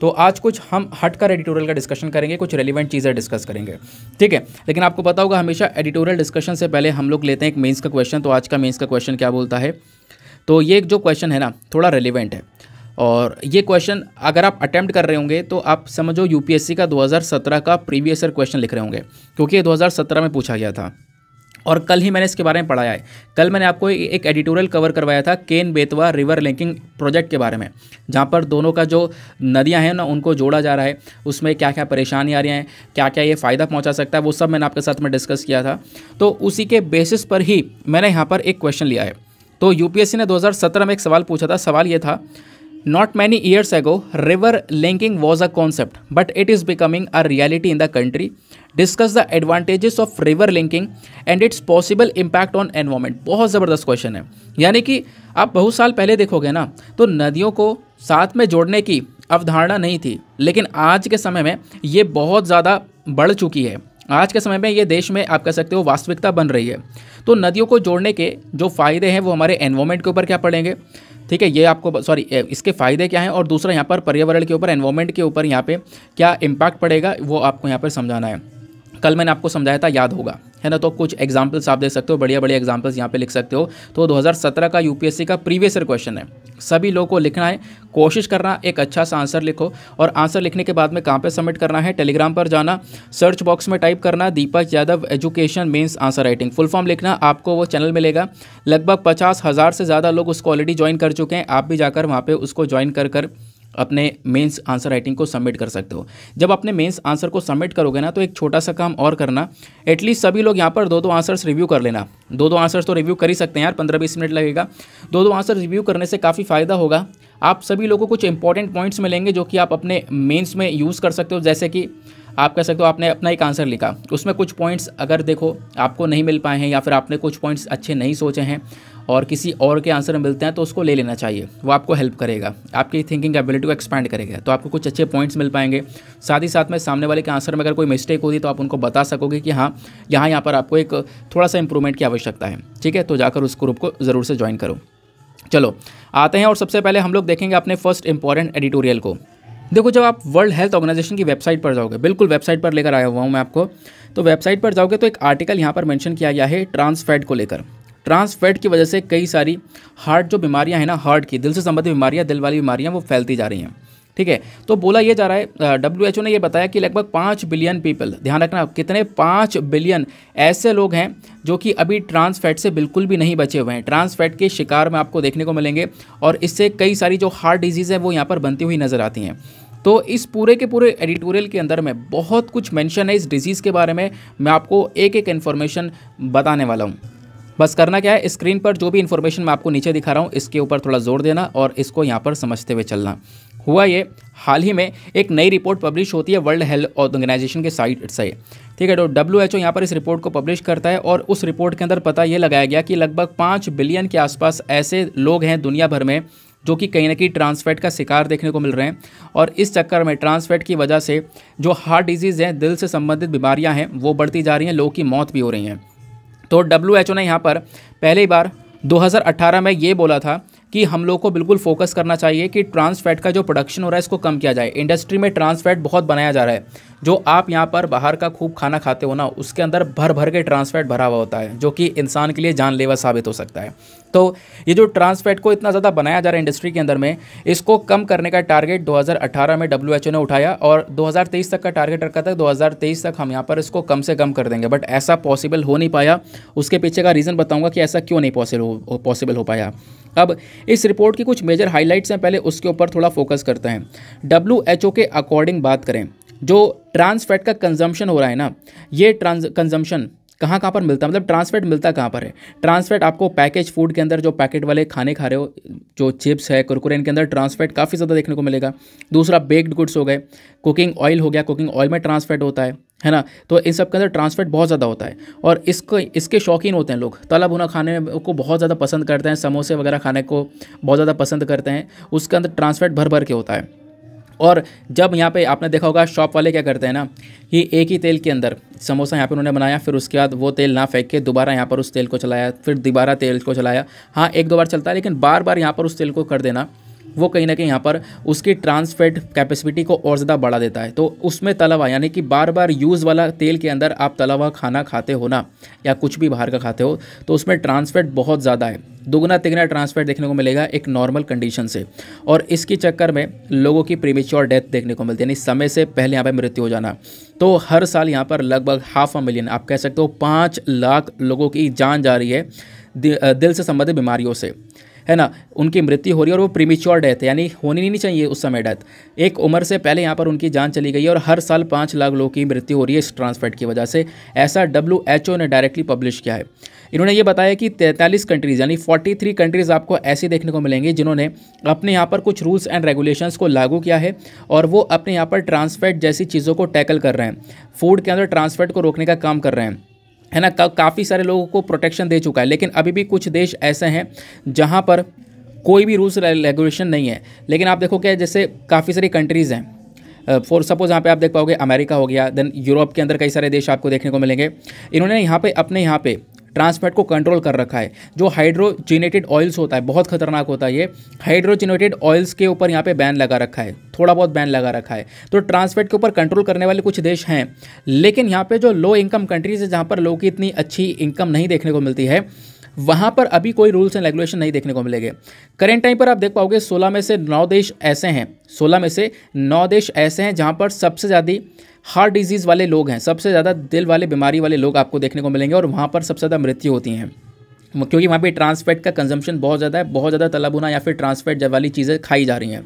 तो आज कुछ हम हट कर एडिटोरियल का डिस्कशन करेंगे कुछ रेलिवेंट चीज़ें डिस्कस करेंगे ठीक है लेकिन आपको पता होगा हमेशा एडिटोरियल डिस्कशन से पहले हम लोग लेते हैं एक मेंस का क्वेश्चन तो आज का मेंस का क्वेश्चन क्या बोलता है तो ये जो क्वेश्चन है ना थोड़ा रेलिवेंट है और ये क्वेश्चन अगर आप अटैम्प्ट कर रहे होंगे तो आप समझो यू का दो का प्रीवियस ईयर क्वेश्चन लिख रहे होंगे क्योंकि ये 2017 में पूछा गया था और कल ही मैंने इसके बारे में पढ़ाया है कल मैंने आपको एक एडिटोरियल कवर करवाया था Ken Betwa river linking project के बारे में जहाँ पर दोनों का जो नदियाँ हैं ना उनको जोड़ा जा रहा है उसमें क्या क्या परेशानी आ रही हैं क्या क्या ये फ़ायदा पहुँचा सकता है वो सब मैंने आपके साथ में डिस्कस किया था तो उसी के बेसिस पर ही मैंने यहाँ पर एक क्वेश्चन लिया है तो यूपीएससी ने 2017 में एक सवाल पूछा था सवाल ये था Not many years ago, river linking was a concept, but it is becoming a reality in the country. Discuss the advantages of river linking and its possible impact on environment. बहुत ज़बरदस्त क्वेश्चन है यानी कि आप बहुत साल पहले देखोगे ना तो नदियों को साथ में जोड़ने की अवधारणा नहीं थी लेकिन आज के समय में ये बहुत ज़्यादा बढ़ चुकी है आज के समय में ये देश में आप कह सकते हो वास्तविकता बन रही है तो नदियों को जोड़ने के जो फ़ायदे हैं वो हमारे एनवायरमेंट के ऊपर क्या पड़ेंगे ठीक है ये आपको सॉरी इसके फ़ायदे क्या हैं और दूसरा यहाँ पर पर्यावरण के ऊपर एनवायरमेंट के ऊपर यहाँ पे क्या इम्पैक्ट पड़ेगा वो आपको यहाँ पर समझाना है कल मैंने आपको समझाया था याद होगा है ना तो कुछ एग्जाम्पल्स आप दे सकते हो बढ़िया बढ़िया एग्जाम्पल्स यहाँ पे लिख सकते हो तो 2017 का यूपीएससी का प्रीवियस ईयर क्वेश्चन है सभी लोगों को लिखना है कोशिश करना एक अच्छा सा आंसर लिखो और आंसर लिखने के बाद में कहाँ पे सबमिट करना है टेलीग्राम पर जाना सर्च बॉक्स में टाइप करना Deepak Yadav education means answer writing full form लिखना आपको वो चैनल मिलेगा लगभग पचास हज़ार से ज़्यादा लोग उसको ऑलरेडी ज्वाइन कर चुके हैं आप भी जाकर वहाँ पर उसको ज्वाइन कर कर अपने मेंस आंसर राइटिंग को सबमिट कर सकते हो जब अपने मेंस आंसर को सबमिट करोगे ना तो एक छोटा सा काम और करना एटलीस्ट सभी लोग यहाँ पर दो दो आंसर्स रिव्यू कर लेना दो दो आंसर्स तो रिव्यू कर ही सकते हैं यार पंद्रह बीस मिनट लगेगा दो दो आंसर रिव्यू करने से काफ़ी फ़ायदा होगा आप सभी लोगों को कुछ इंपॉर्टेंट पॉइंट्स मिलेंगे जो कि आप अपने मेन्स में यूज़ कर सकते हो जैसे कि आप कह सकते हो आपने अपना एक आंसर लिखा उसमें कुछ पॉइंट्स अगर देखो आपको नहीं मिल पाए हैं या फिर आपने कुछ पॉइंट्स अच्छे नहीं सोचे हैं और किसी और के आंसर मिलते हैं तो उसको ले लेना चाहिए वो आपको हेल्प करेगा आपकी थिंकिंग एबिलिटी को एक्सपैंड करेगा तो आपको कुछ अच्छे पॉइंट्स मिल पाएंगे साथ ही साथ में सामने वाले के आंसर में अगर कोई मिस्टेक होती तो आप उनको बता सकोगे कि हाँ यहाँ यहाँ पर आपको एक थोड़ा सा इंप्रूवमेंट की आवश्यकता है ठीक है तो जाकर उस ग्रुप को ज़रूर से ज्वाइन करो चलो आते हैं और सबसे पहले हम लोग देखेंगे अपने फर्स्ट इंपॉर्टेंट एडिटोरियल को देखो जब आप वर्ल्ड हेल्थ ऑर्गेनाइजेशन की वेबसाइट पर जाओगे बिल्कुल वेबसाइट पर लेकर आया हुआ हूँ मैं आपको तो वेबसाइट पर जाओगे तो एक आर्टिकल यहाँ पर मेंशन किया गया है ट्रांसफैट को लेकर ट्रांस फैट की वजह से कई सारी हार्ट जो बीमारियाँ हैं ना हार्ट की दिल से संबंधित बीमारियाँ दिल वाली बीमारियाँ वो फैलती जा रही हैं ठीक है तो बोला यह जा रहा है डब्ल्यू एच ओ ने यह बताया कि लगभग पाँच बिलियन पीपल ध्यान रखना कितने पाँच बिलियन ऐसे लोग हैं जो कि अभी ट्रांस फैट से बिल्कुल भी नहीं बचे हुए हैं ट्रांस फैट के शिकार में आपको देखने को मिलेंगे और इससे कई सारी जो हार्ट डिजीज़ है वो यहाँ पर बनती हुई नज़र आती हैं तो इस पूरे के पूरे एडिटोरियल के अंदर में बहुत कुछ मेंशन है इस डिज़ीज़ के बारे में मैं आपको एक एक इन्फॉर्मेशन बताने वाला हूँ बस करना क्या है स्क्रीन पर जो भी इन्फॉर्मेशन मैं आपको नीचे दिखा रहा हूँ इसके ऊपर थोड़ा जोर देना और इसको यहाँ पर समझते हुए चलना हुआ ये हाल ही में एक नई रिपोर्ट पब्लिश होती है वर्ल्ड हेल्थ ऑर्गेनाइजेशन के साइट से ठीक है तो डब्ल्यू एच ओ यहाँ पर इस रिपोर्ट को पब्लिश करता है और उस रिपोर्ट के अंदर पता ये लगाया गया कि लगभग पाँच बिलियन के आसपास ऐसे लोग हैं दुनिया भर में जो कि कहीं ना कहीं ट्रांसफैट का शिकार देखने को मिल रहे हैं और इस चक्कर में ट्रांसफैट की वजह से जो हार्ट डिजीज़ हैं दिल से संबंधित बीमारियां हैं वो बढ़ती जा रही हैं लोगों की मौत भी हो रही हैं तो डब्ल्यू ने यहाँ पर पहली बार 2018 में ये बोला था कि हम लोग को बिल्कुल फोकस करना चाहिए कि ट्रांस फैट का जो प्रोडक्शन हो रहा है इसको कम किया जाए इंडस्ट्री में ट्रांस फैट बहुत बनाया जा रहा है जो आप यहाँ पर बाहर का खूब खाना खाते हो ना उसके अंदर भर भर के ट्रांस फैट भरा हुआ होता है जो कि इंसान के लिए जानलेवा साबित हो सकता है तो ये जो ट्रांसफैट को इतना ज़्यादा बनाया जा रहा है इंडस्ट्री के अंदर में इसको कम करने का टारगेट 2018 में डब्ल्यू ने उठाया और 2023 तक का टारगेट रखा था 2023 तक हम यहाँ पर इसको कम से कम कर देंगे बट ऐसा पॉसिबल हो नहीं पाया उसके पीछे का रीज़न बताऊँगा कि ऐसा क्यों नहीं पॉसिबल पॉसिबल हो पाया अब इस रिपोर्ट की कुछ मेजर हाईलाइट्स हैं पहले उसके ऊपर थोड़ा फोकस करते हैं डब्ल्यू के अकॉर्डिंग बात करें जो ट्रांस फैट का कंजम्पन हो रहा है ना ये ट्रांस कंजम्पन कहाँ कहाँ पर मिलता है मतलब ट्रांसफेट मिलता कहाँ पर है ट्रांसफेट आपको पैकेज फूड के अंदर जो पैकेट वाले खाने खा रहे हो जो चिप्स है कुरकुरे इनके अंदर ट्रांसफेट काफ़ी ज़्यादा देखने को मिलेगा दूसरा बेक्ड गुड्स हो गए कुकिंग ऑयल हो गया कुकिंग ऑयल में ट्रांसफेट होता है है ना तो इन सब के अंदर ट्रांसफेट बहुत ज़्यादा होता है और इसको इसके शौकीन होते हैं लोग तला भुना खाने को बहुत ज़्यादा पसंद करते हैं समोसे वगैरह खाने को बहुत ज़्यादा पसंद करते हैं उसके अंदर ट्रांसफेट भर भर के होता है और जब यहाँ पे आपने देखा होगा शॉप वाले क्या करते हैं ना कि एक ही तेल के अंदर समोसा यहाँ पर उन्होंने बनाया फिर उसके बाद वो तेल ना फेंक के दोबारा यहाँ पर उस तेल को चलाया फिर दोबारा तेल को चलाया हाँ एक दो बार चलता है लेकिन बार बार यहाँ पर उस तेल को कर देना वो कहीं ना कहीं यहाँ पर उसकी ट्रांसफेट कैपेसिटी को और ज़्यादा बढ़ा देता है तो उसमें तलावा यानी कि बार बार यूज़ वाला तेल के अंदर आप तलावा खाना खाते हो ना या कुछ भी बाहर का खाते हो तो उसमें ट्रांसफेट बहुत ज़्यादा है दुगना तिगना ट्रांसफेट देखने को मिलेगा एक नॉर्मल कंडीशन से और इसके चक्कर में लोगों की प्रीमेच्योर डेथ देखने को मिलती है यानी समय से पहले यहाँ पर मृत्यु हो जाना तो हर साल यहाँ पर लगभग हाफ अ मिलियन आप कह सकते हो पाँच लाख लोगों की जान जा रही है दिल से संबंधित बीमारियों से है ना उनकी मृत्यु हो रही है और वो प्रीमिच्योर डेथ यानी होनी नहीं चाहिए उस समय डेथ एक उम्र से पहले यहाँ पर उनकी जान चली गई है और हर साल पाँच लाख लोगों की मृत्यु हो रही है इस ट्रांसफेट की वजह से ऐसा डब्ल्यू ने डायरेक्टली पब्लिश किया है इन्होंने ये बताया कि तैंतालीस कंट्रीज़ यानी फोर्टी थ्री कंट्रीज़ आपको ऐसे देखने को मिलेंगे जिन्होंने अपने यहाँ पर कुछ रूल्स एंड रेगुलेशंस को लागू किया है और वो अपने यहाँ पर ट्रांसफेट जैसी चीज़ों को टैकल कर रहे हैं फूड के अंदर ट्रांसफेट को रोकने का काम कर रहे हैं है ना का, काफ़ी सारे लोगों को प्रोटेक्शन दे चुका है लेकिन अभी भी कुछ देश ऐसे हैं जहाँ पर कोई भी रूल्स रेगुलेशन नहीं है लेकिन आप देखो क्या जैसे काफ़ी सारी कंट्रीज़ हैं फॉर सपोज यहाँ पे आप देख पाओगे अमेरिका हो गया देन यूरोप के अंदर कई सारे देश आपको देखने को मिलेंगे इन्होंने यहाँ पे अपने यहाँ पे ट्रांसफैट को कंट्रोल कर रखा है जो हाइड्रोजिनेटेड ऑयल्स होता है बहुत खतरनाक होता है ये हाइड्रोजिनेटेड ऑयल्स के ऊपर यहाँ पे बैन लगा रखा है थोड़ा बहुत बैन लगा रखा है तो ट्रांसफैट के ऊपर कंट्रोल करने वाले कुछ देश हैं लेकिन यहाँ पे जो लो इनकम कंट्रीज है जहाँ पर लोगों की इतनी अच्छी इनकम नहीं देखने को मिलती है वहाँ पर अभी कोई रूल्स एंड रेगुलेशन नहीं देखने को मिलेंगे करेंट टाइम पर आप देख पाओगे सोलह में से नौ देश ऐसे हैं सोलह में से नौ देश ऐसे हैं जहाँ पर सबसे ज़्यादा हार्ट डिजीज़ वाले लोग हैं सबसे ज़्यादा दिल वाले बीमारी वाले लोग आपको देखने को मिलेंगे और वहाँ पर सबसे ज़्यादा मृत्यु होती हैं क्योंकि वहाँ पे ट्रांसफेट का कंजम्पन बहुत ज़्यादा है बहुत ज़्यादा तलब होना या फिर ट्रांसफैट वाली चीज़ें खाई जा रही हैं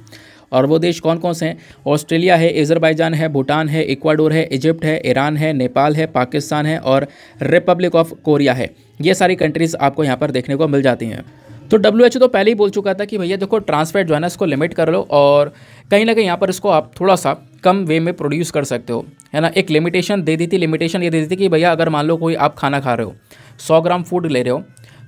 और वो देश कौन कौन से हैं ऑस्ट्रेलिया है अजरबैजान है भूटान है इक्वाडोर है इजिप्ट है ईरान है नेपाल है पाकिस्तान है और रिपब्लिक ऑफ कोरिया है ये सारी कंट्रीज़ आपको यहाँ पर देखने को मिल जाती हैं तो डब्ल्यू तो पहले ही बोल चुका था कि भैया देखो ट्रांसफैट जो है ना इसको लिमिट कर लो और कहीं ना कहीं यहाँ पर इसको आप थोड़ा सा कम वे में प्रोड्यूस कर सकते हो है ना एक लिमिटेशन दे दी थी लिमिटेशन ये दे दी थी कि भैया अगर मान लो कोई आप खाना खा रहे हो सौ ग्राम फूड ले रहे हो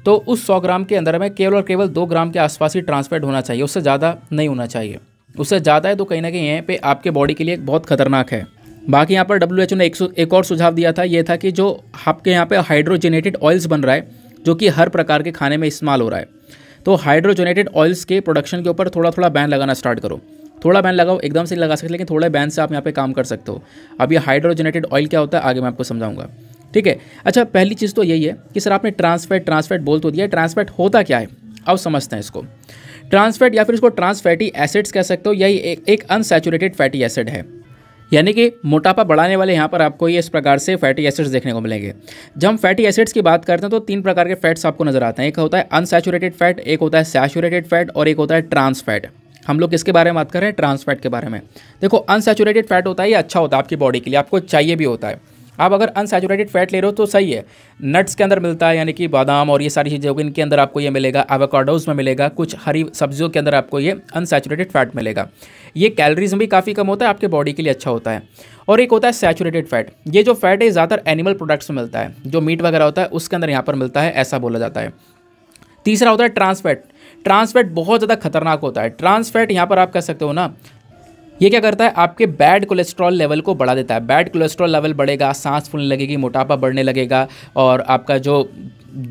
तो उस सौ ग्राम के अंदर में केवल और केवल दो ग्राम के आसपास ही ट्रांसफैट होना चाहिए उससे ज़्यादा नहीं होना चाहिए उससे ज़्यादा है तो कहीं ना कहीं यहाँ पे आपके बॉडी के लिए बहुत खतरनाक है बाकी यहाँ पर डब्ल्यू ने एक, एक और सुझाव दिया था ये था कि जो आपके यहाँ पे हाइड्रोजेनेटेड ऑयल्स बन रहा है जो कि हर प्रकार के खाने में इस्तेमाल हो रहा है तो हाइड्रोजेनेटेड ऑयल्स के प्रोडक्शन के ऊपर थोड़ा थोड़ा बैन लगाना स्टार्ट करो थोड़ा बैन लगाओ एकदम से नहीं लगा सकते लेकिन थोड़े बैन से आप यहाँ पे काम कर सकते हो अब ये हाइड्रोजेनेटेड ऑयल क्या होता है आगे मैं आपको समझाऊंगा ठीक है अच्छा पहली चीज़ तो यही है कि सर आपने ट्रांसफैट ट्रांसफैट बोल तो दिया ट्रांसफैट होता क्या है अब समझते हैं इसको ट्रांसफैट या फिर इसको ट्रांसफैटी एसिड्स कह सकते हो यही एक, एक अनसेचुरेटेड फैटी एसिड है यानी कि मोटापा बढ़ाने वाले यहाँ पर आपको ये इस प्रकार से फैटी एसिड्स देखने को मिलेंगे जब हम फैटी एसिड्स की बात करते हैं तो तीन प्रकार के फैट्स आपको नजर आते हैं एक होता है अनसेचुरेटेड फैट एक होता है सैचुरेटेड फैट और एक होता है ट्रांस फैट हम लोग किसके बारे में बात कर रहे हैं ट्रांस फैट के बारे में देखो अनसेचुरेटेड फैट होता है ये अच्छा होता है आपकी बॉडी के लिए आपको चाहिए भी होता है आप अगर अनसेचुरेटेड फैट ले रहे हो तो सही है नट्स के अंदर मिलता है यानी कि बादाम और ये सारी चीज़ें होगी इनके अंदर आपको ये मिलेगा एवोकाडोज में मिलेगा कुछ हरी सब्जियों के अंदर आपको ये अनसेचुरेटेड फैट मिलेगा ये कैलरीज में भी काफ़ी कम होता है आपके बॉडी के लिए अच्छा होता है और एक होता है सैचुरेटेड फैट ये जो फैट है ज़्यादातर एनिमल प्रोडक्ट्स में मिलता है जो मीट वगैरह होता है उसके अंदर यहाँ पर मिलता है ऐसा बोला जाता है तीसरा होता है ट्रांसफैट ट्रांसफैट बहुत ज़्यादा खतरनाक होता है ट्रांसफैट यहाँ पर आप कह सकते हो ना ये क्या करता है आपके बैड कोलेस्ट्रॉल लेवल को बढ़ा देता है बैड कोलेस्ट्रॉल लेवल बढ़ेगा सांस फूलने लगेगी मोटापा बढ़ने लगेगा और आपका जो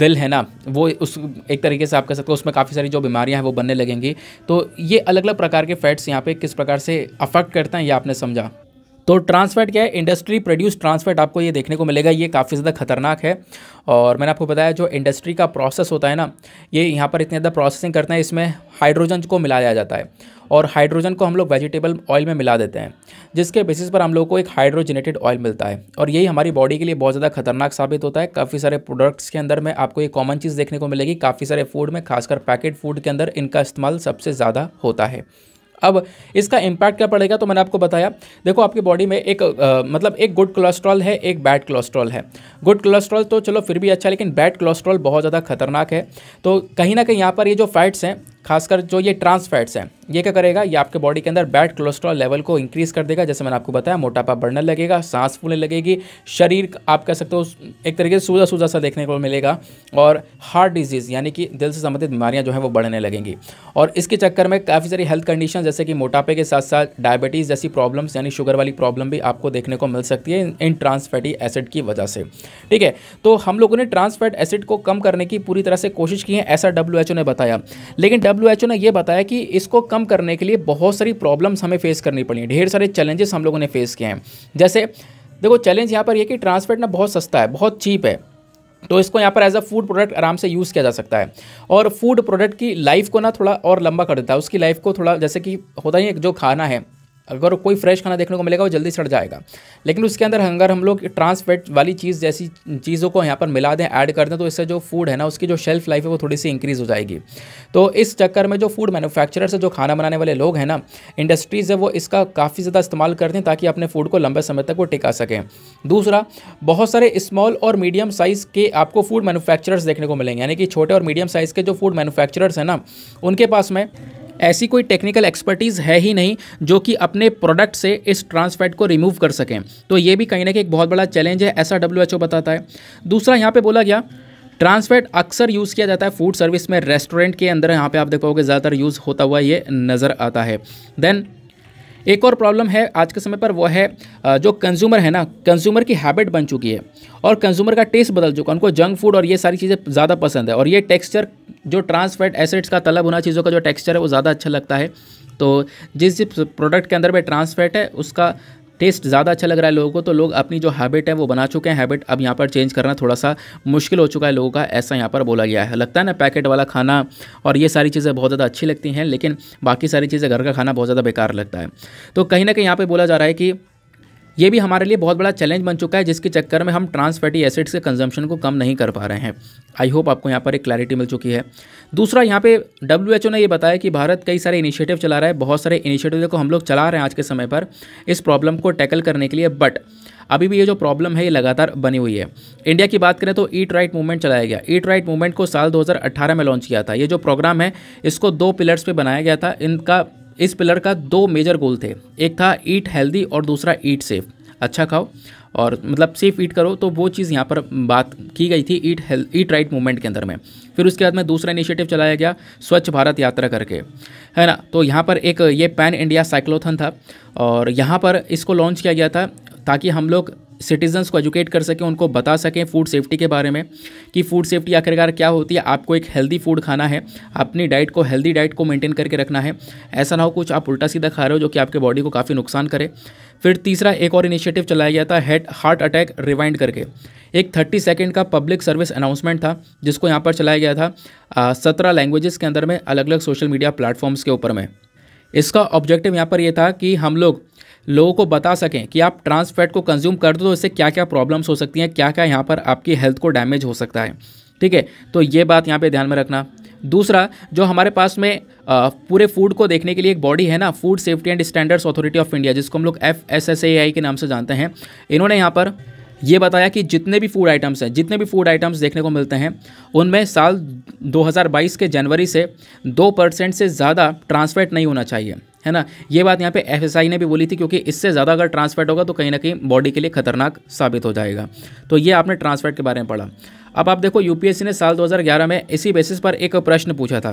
दिल है ना वो उस एक तरीके से आप कह सकते हो उसमें काफ़ी सारी जो बीमारियां हैं वो बनने लगेंगी तो ये अलग अलग प्रकार के फैट्स यहाँ पे किस प्रकार से अफेक्ट करते हैं ये आपने समझा तो ट्रांसफैट क्या है इंडस्ट्री प्रोड्यूस ट्रांसफैट आपको ये देखने को मिलेगा ये काफ़ी ज़्यादा खतरनाक है और मैंने आपको बताया जो इंडस्ट्री का प्रोसेस होता है ना ये यहाँ पर इतने ज़्यादा प्रोसेसिंग करते हैं इसमें हाइड्रोजन को मिलाया जाता है और हाइड्रोजन को हम लोग वेजिटेबल ऑयल में मिला देते हैं जिसके बेसिस पर हम लोग को एक हाइड्रोजनेटेड ऑयल मिलता है और यही हमारी बॉडी के लिए बहुत ज़्यादा खतरनाक साबित होता है काफ़ी सारे प्रोडक्ट्स के अंदर में आपको ये कॉमन चीज़ देखने को मिलेगी काफ़ी सारे फूड में खासकर पैकेट फूड के अंदर इनका इस्तेमाल सबसे ज़्यादा होता है अब इसका इम्पैक्ट क्या पड़ेगा तो मैंने आपको बताया देखो आपकी बॉडी में एक आ, मतलब एक गुड कोलेस्ट्रॉल है एक बैड कोलेस्ट्रॉल है गुड कोलेस्ट्रॉल तो चलो फिर भी अच्छा लेकिन बैड कोलेस्ट्रॉल बहुत ज़्यादा खतरनाक है तो कहीं ना कहीं यहाँ पर ये जो फैट्स हैं खासकर जो ये ट्रांस फैट्स हैं ये क्या करेगा ये आपके बॉडी के अंदर बैड कोलेस्ट्रॉल लेवल को इंक्रीज़ कर देगा जैसे मैंने आपको बताया मोटापा बढ़ने लगेगा सांस फूलने लगेगी शरीर आप कह सकते हो एक तरीके से सूझा सूजा सा देखने को मिलेगा और हार्ट डिजीज़ यानी कि दिल से संबंधित बीमारियाँ जो हैं वो बढ़ने लगेंगी और इसके चक्कर में काफ़ी सारी हेल्थ कंडीशन जैसे कि मोटापे के साथ साथ डायबिटीज़ जैसी प्रॉब्लम्स यानी शुगर वाली प्रॉब्लम भी आपको देखने को मिल सकती है इन ट्रांस फैटी एसिड की वजह से ठीक है तो हम लोगों ने ट्रांस फैट एसिड को कम करने की पूरी तरह से कोशिश की है ऐसा डब्ल्यू ने बताया लेकिन डब्ल्यू ने यह बताया कि इसको कम करने के लिए बहुत सारी प्रॉब्लम्स हमें फेस करनी पड़ी ढेर सारे चैलेंजेस हम लोगों ने फेस किए हैं जैसे देखो चैलेंज यहाँ पर यह कि ट्रांसपोर्ट ना बहुत सस्ता है बहुत चीप है तो इसको यहाँ पर एज अ फूड प्रोडक्ट आराम से यूज़ किया जा सकता है और फूड प्रोडक्ट की लाइफ को ना थोड़ा और लंबा कर देता है उसकी लाइफ को थोड़ा जैसे कि होता ही जो खाना है अगर कोई फ्रेश खाना देखने को मिलेगा वो जल्दी सड़ जाएगा लेकिन उसके अंदर अगर हम लोग ट्रांस फैट वाली चीज़ जैसी चीज़ों को यहाँ पर मिला दें ऐड कर दें तो इससे जो फूड है ना उसकी जो शेल्फ लाइफ है वो थोड़ी सी इंक्रीज़ हो जाएगी तो इस चक्कर में जो फूड मैन्युफैक्चरर से जो खाना बनाने वाले लोग हैं ना इंडस्ट्रीज़ है वो इसका काफ़ी ज़्यादा इस्तेमाल करते हैं ताकि अपने फूड को लंबे समय तक वो टिका सकें दूसरा बहुत सारे स्मॉल और मीडियम साइज़ के आपको फूड मैनुफैक्चरर्स देखने को मिलेंगे यानी कि छोटे और मीडियम साइज़ के जो फूड मैनुफैक्चरर्स हैं ना उनके पास में ऐसी कोई टेक्निकल एक्सपर्टीज़ है ही नहीं जो कि अपने प्रोडक्ट से इस ट्रांस फैट को रिमूव कर सकें तो ये भी कहीं ना कहीं एक बहुत बड़ा चैलेंज है ऐसा डब्ल्यू बताता है दूसरा यहाँ पर बोला गया ट्रांसफैट अक्सर यूज़ किया जाता है फूड सर्विस में रेस्टोरेंट के अंदर यहाँ पे आप देख पाओगे ज़्यादातर यूज़ होता हुआ ये नज़र आता है देन एक और प्रॉब्लम है आज के समय पर वो है जो कंज्यूमर है ना कंज्यूमर की हैबिट बन चुकी है और कंज्यूमर का टेस्ट बदल चुका है उनको जंक फूड और ये सारी चीज़ें ज़्यादा पसंद है और ये टेक्स्चर जो ट्रांसफैट एसिड्स का तलब होना चीज़ों का जो टेक्स्चर है वो ज़्यादा अच्छा लगता है तो जिस जिस प्रोडक्ट के अंदर में ट्रांसफैट है उसका टेस्ट ज़्यादा अच्छा लग रहा है लोगों को तो लोग अपनी जो हैबिट है वो बना चुके हैं हैबिट अब यहाँ पर चेंज करना थोड़ा सा मुश्किल हो चुका है लोगों का ऐसा यहाँ पर बोला गया है लगता है ना पैकेट वाला खाना और ये सारी चीज़ें बहुत ज़्यादा अच्छी लगती हैं लेकिन बाकी सारी चीज़ें घर का खाना बहुत ज़्यादा बेकार लगता है तो कहीं ना कहीं यहाँ पर बोला जा रहा है कि ये भी हमारे लिए बहुत बड़ा चैलेंज बन चुका है जिसके चक्कर में हम ट्रांस फैटी एसिड्स के कंजम्पशन को कम नहीं कर पा रहे हैं आई होप आपको यहाँ पर एक क्लैरिटी मिल चुकी है दूसरा यहाँ पे डब्ल्यू ने ये बताया कि भारत कई सारे इनिशिएटिव चला रहा है बहुत सारे इनिशिएटिव को हम लोग चला रहे हैं आज के समय पर इस प्रॉब्लम को टैकल करने के लिए बट अभी भी ये जो प्रॉब्लम है ये लगातार बनी हुई है इंडिया की बात करें तो ईट राइट मूवमेंट चलाया गया ईट राइट मूवमेंट को साल 2018 में लॉन्च किया था ये जो प्रोग्राम है इसको दो पिलर्स पे बनाया गया था इनका इस पिलर का दो मेजर गोल थे एक था ईट हेल्दी और दूसरा ईट सेफ अच्छा खाओ और मतलब सेफ ईट करो तो वो चीज़ यहाँ पर बात की गई थी eat health eat right movement के अंदर में फिर उसके बाद में दूसरा इनिशिएटिव चलाया गया स्वच्छ भारत यात्रा करके है ना तो यहाँ पर एक ये पैन इंडिया साइक्लोथन था और यहाँ पर इसको लॉन्च किया गया था ताकि हम लोग सिटीजन्स को एजुकेट कर सकें उनको बता सकें फूड सेफ्टी के बारे में कि फूड सेफ्टी आखिरकार क्या होती है आपको एक हेल्दी फूड खाना है अपनी डाइट को हेल्दी डाइट को मेंटेन करके रखना है ऐसा ना हो कुछ आप उल्टा सीधा खा रहे हो जो कि आपके बॉडी को काफ़ी नुकसान करे फिर तीसरा एक और इनिशिएटिव चलाया गया था हेड हार्ट अटैक रिवाइंड करके एक थर्टी सेकेंड का पब्लिक सर्विस अनाउंसमेंट था जिसको यहाँ पर चलाया गया था सत्रह लैंग्वेजेस के अंदर में अलग अलग सोशल मीडिया प्लेटफॉर्म्स के ऊपर में इसका ऑब्जेक्टिव यहाँ पर यह था कि हम लोग लोगों को बता सकें कि आप ट्रांस फैट को कंज्यूम कर दो तो इससे क्या क्या प्रॉब्लम्स हो सकती हैं क्या क्या यहाँ पर आपकी हेल्थ को डैमेज हो सकता है ठीक है तो ये बात यहाँ पे ध्यान में रखना दूसरा जो हमारे पास में आ, पूरे फूड को देखने के लिए एक बॉडी है ना food safety and standards authority of India जिसको हम लोग F S S A I के नाम से जानते हैं इन्होंने यहाँ पर ये बताया कि जितने भी फूड आइटम्स हैं जितने भी फूड आइटम्स देखने को मिलते हैं उनमें साल 2022 के जनवरी से दो परसेंट से ज़्यादा ट्रांसफैट नहीं होना चाहिए है ना ये बात यहाँ पे एफ ने भी बोली थी क्योंकि इससे ज़्यादा अगर ट्रांसफैट होगा तो कहीं ना कहीं बॉडी के लिए खतरनाक साबित हो जाएगा तो ये आपने ट्रांसफैट के बारे में पढ़ा अब आप देखो यूपीएससी ने साल 2011 में इसी बेसिस पर एक प्रश्न पूछा था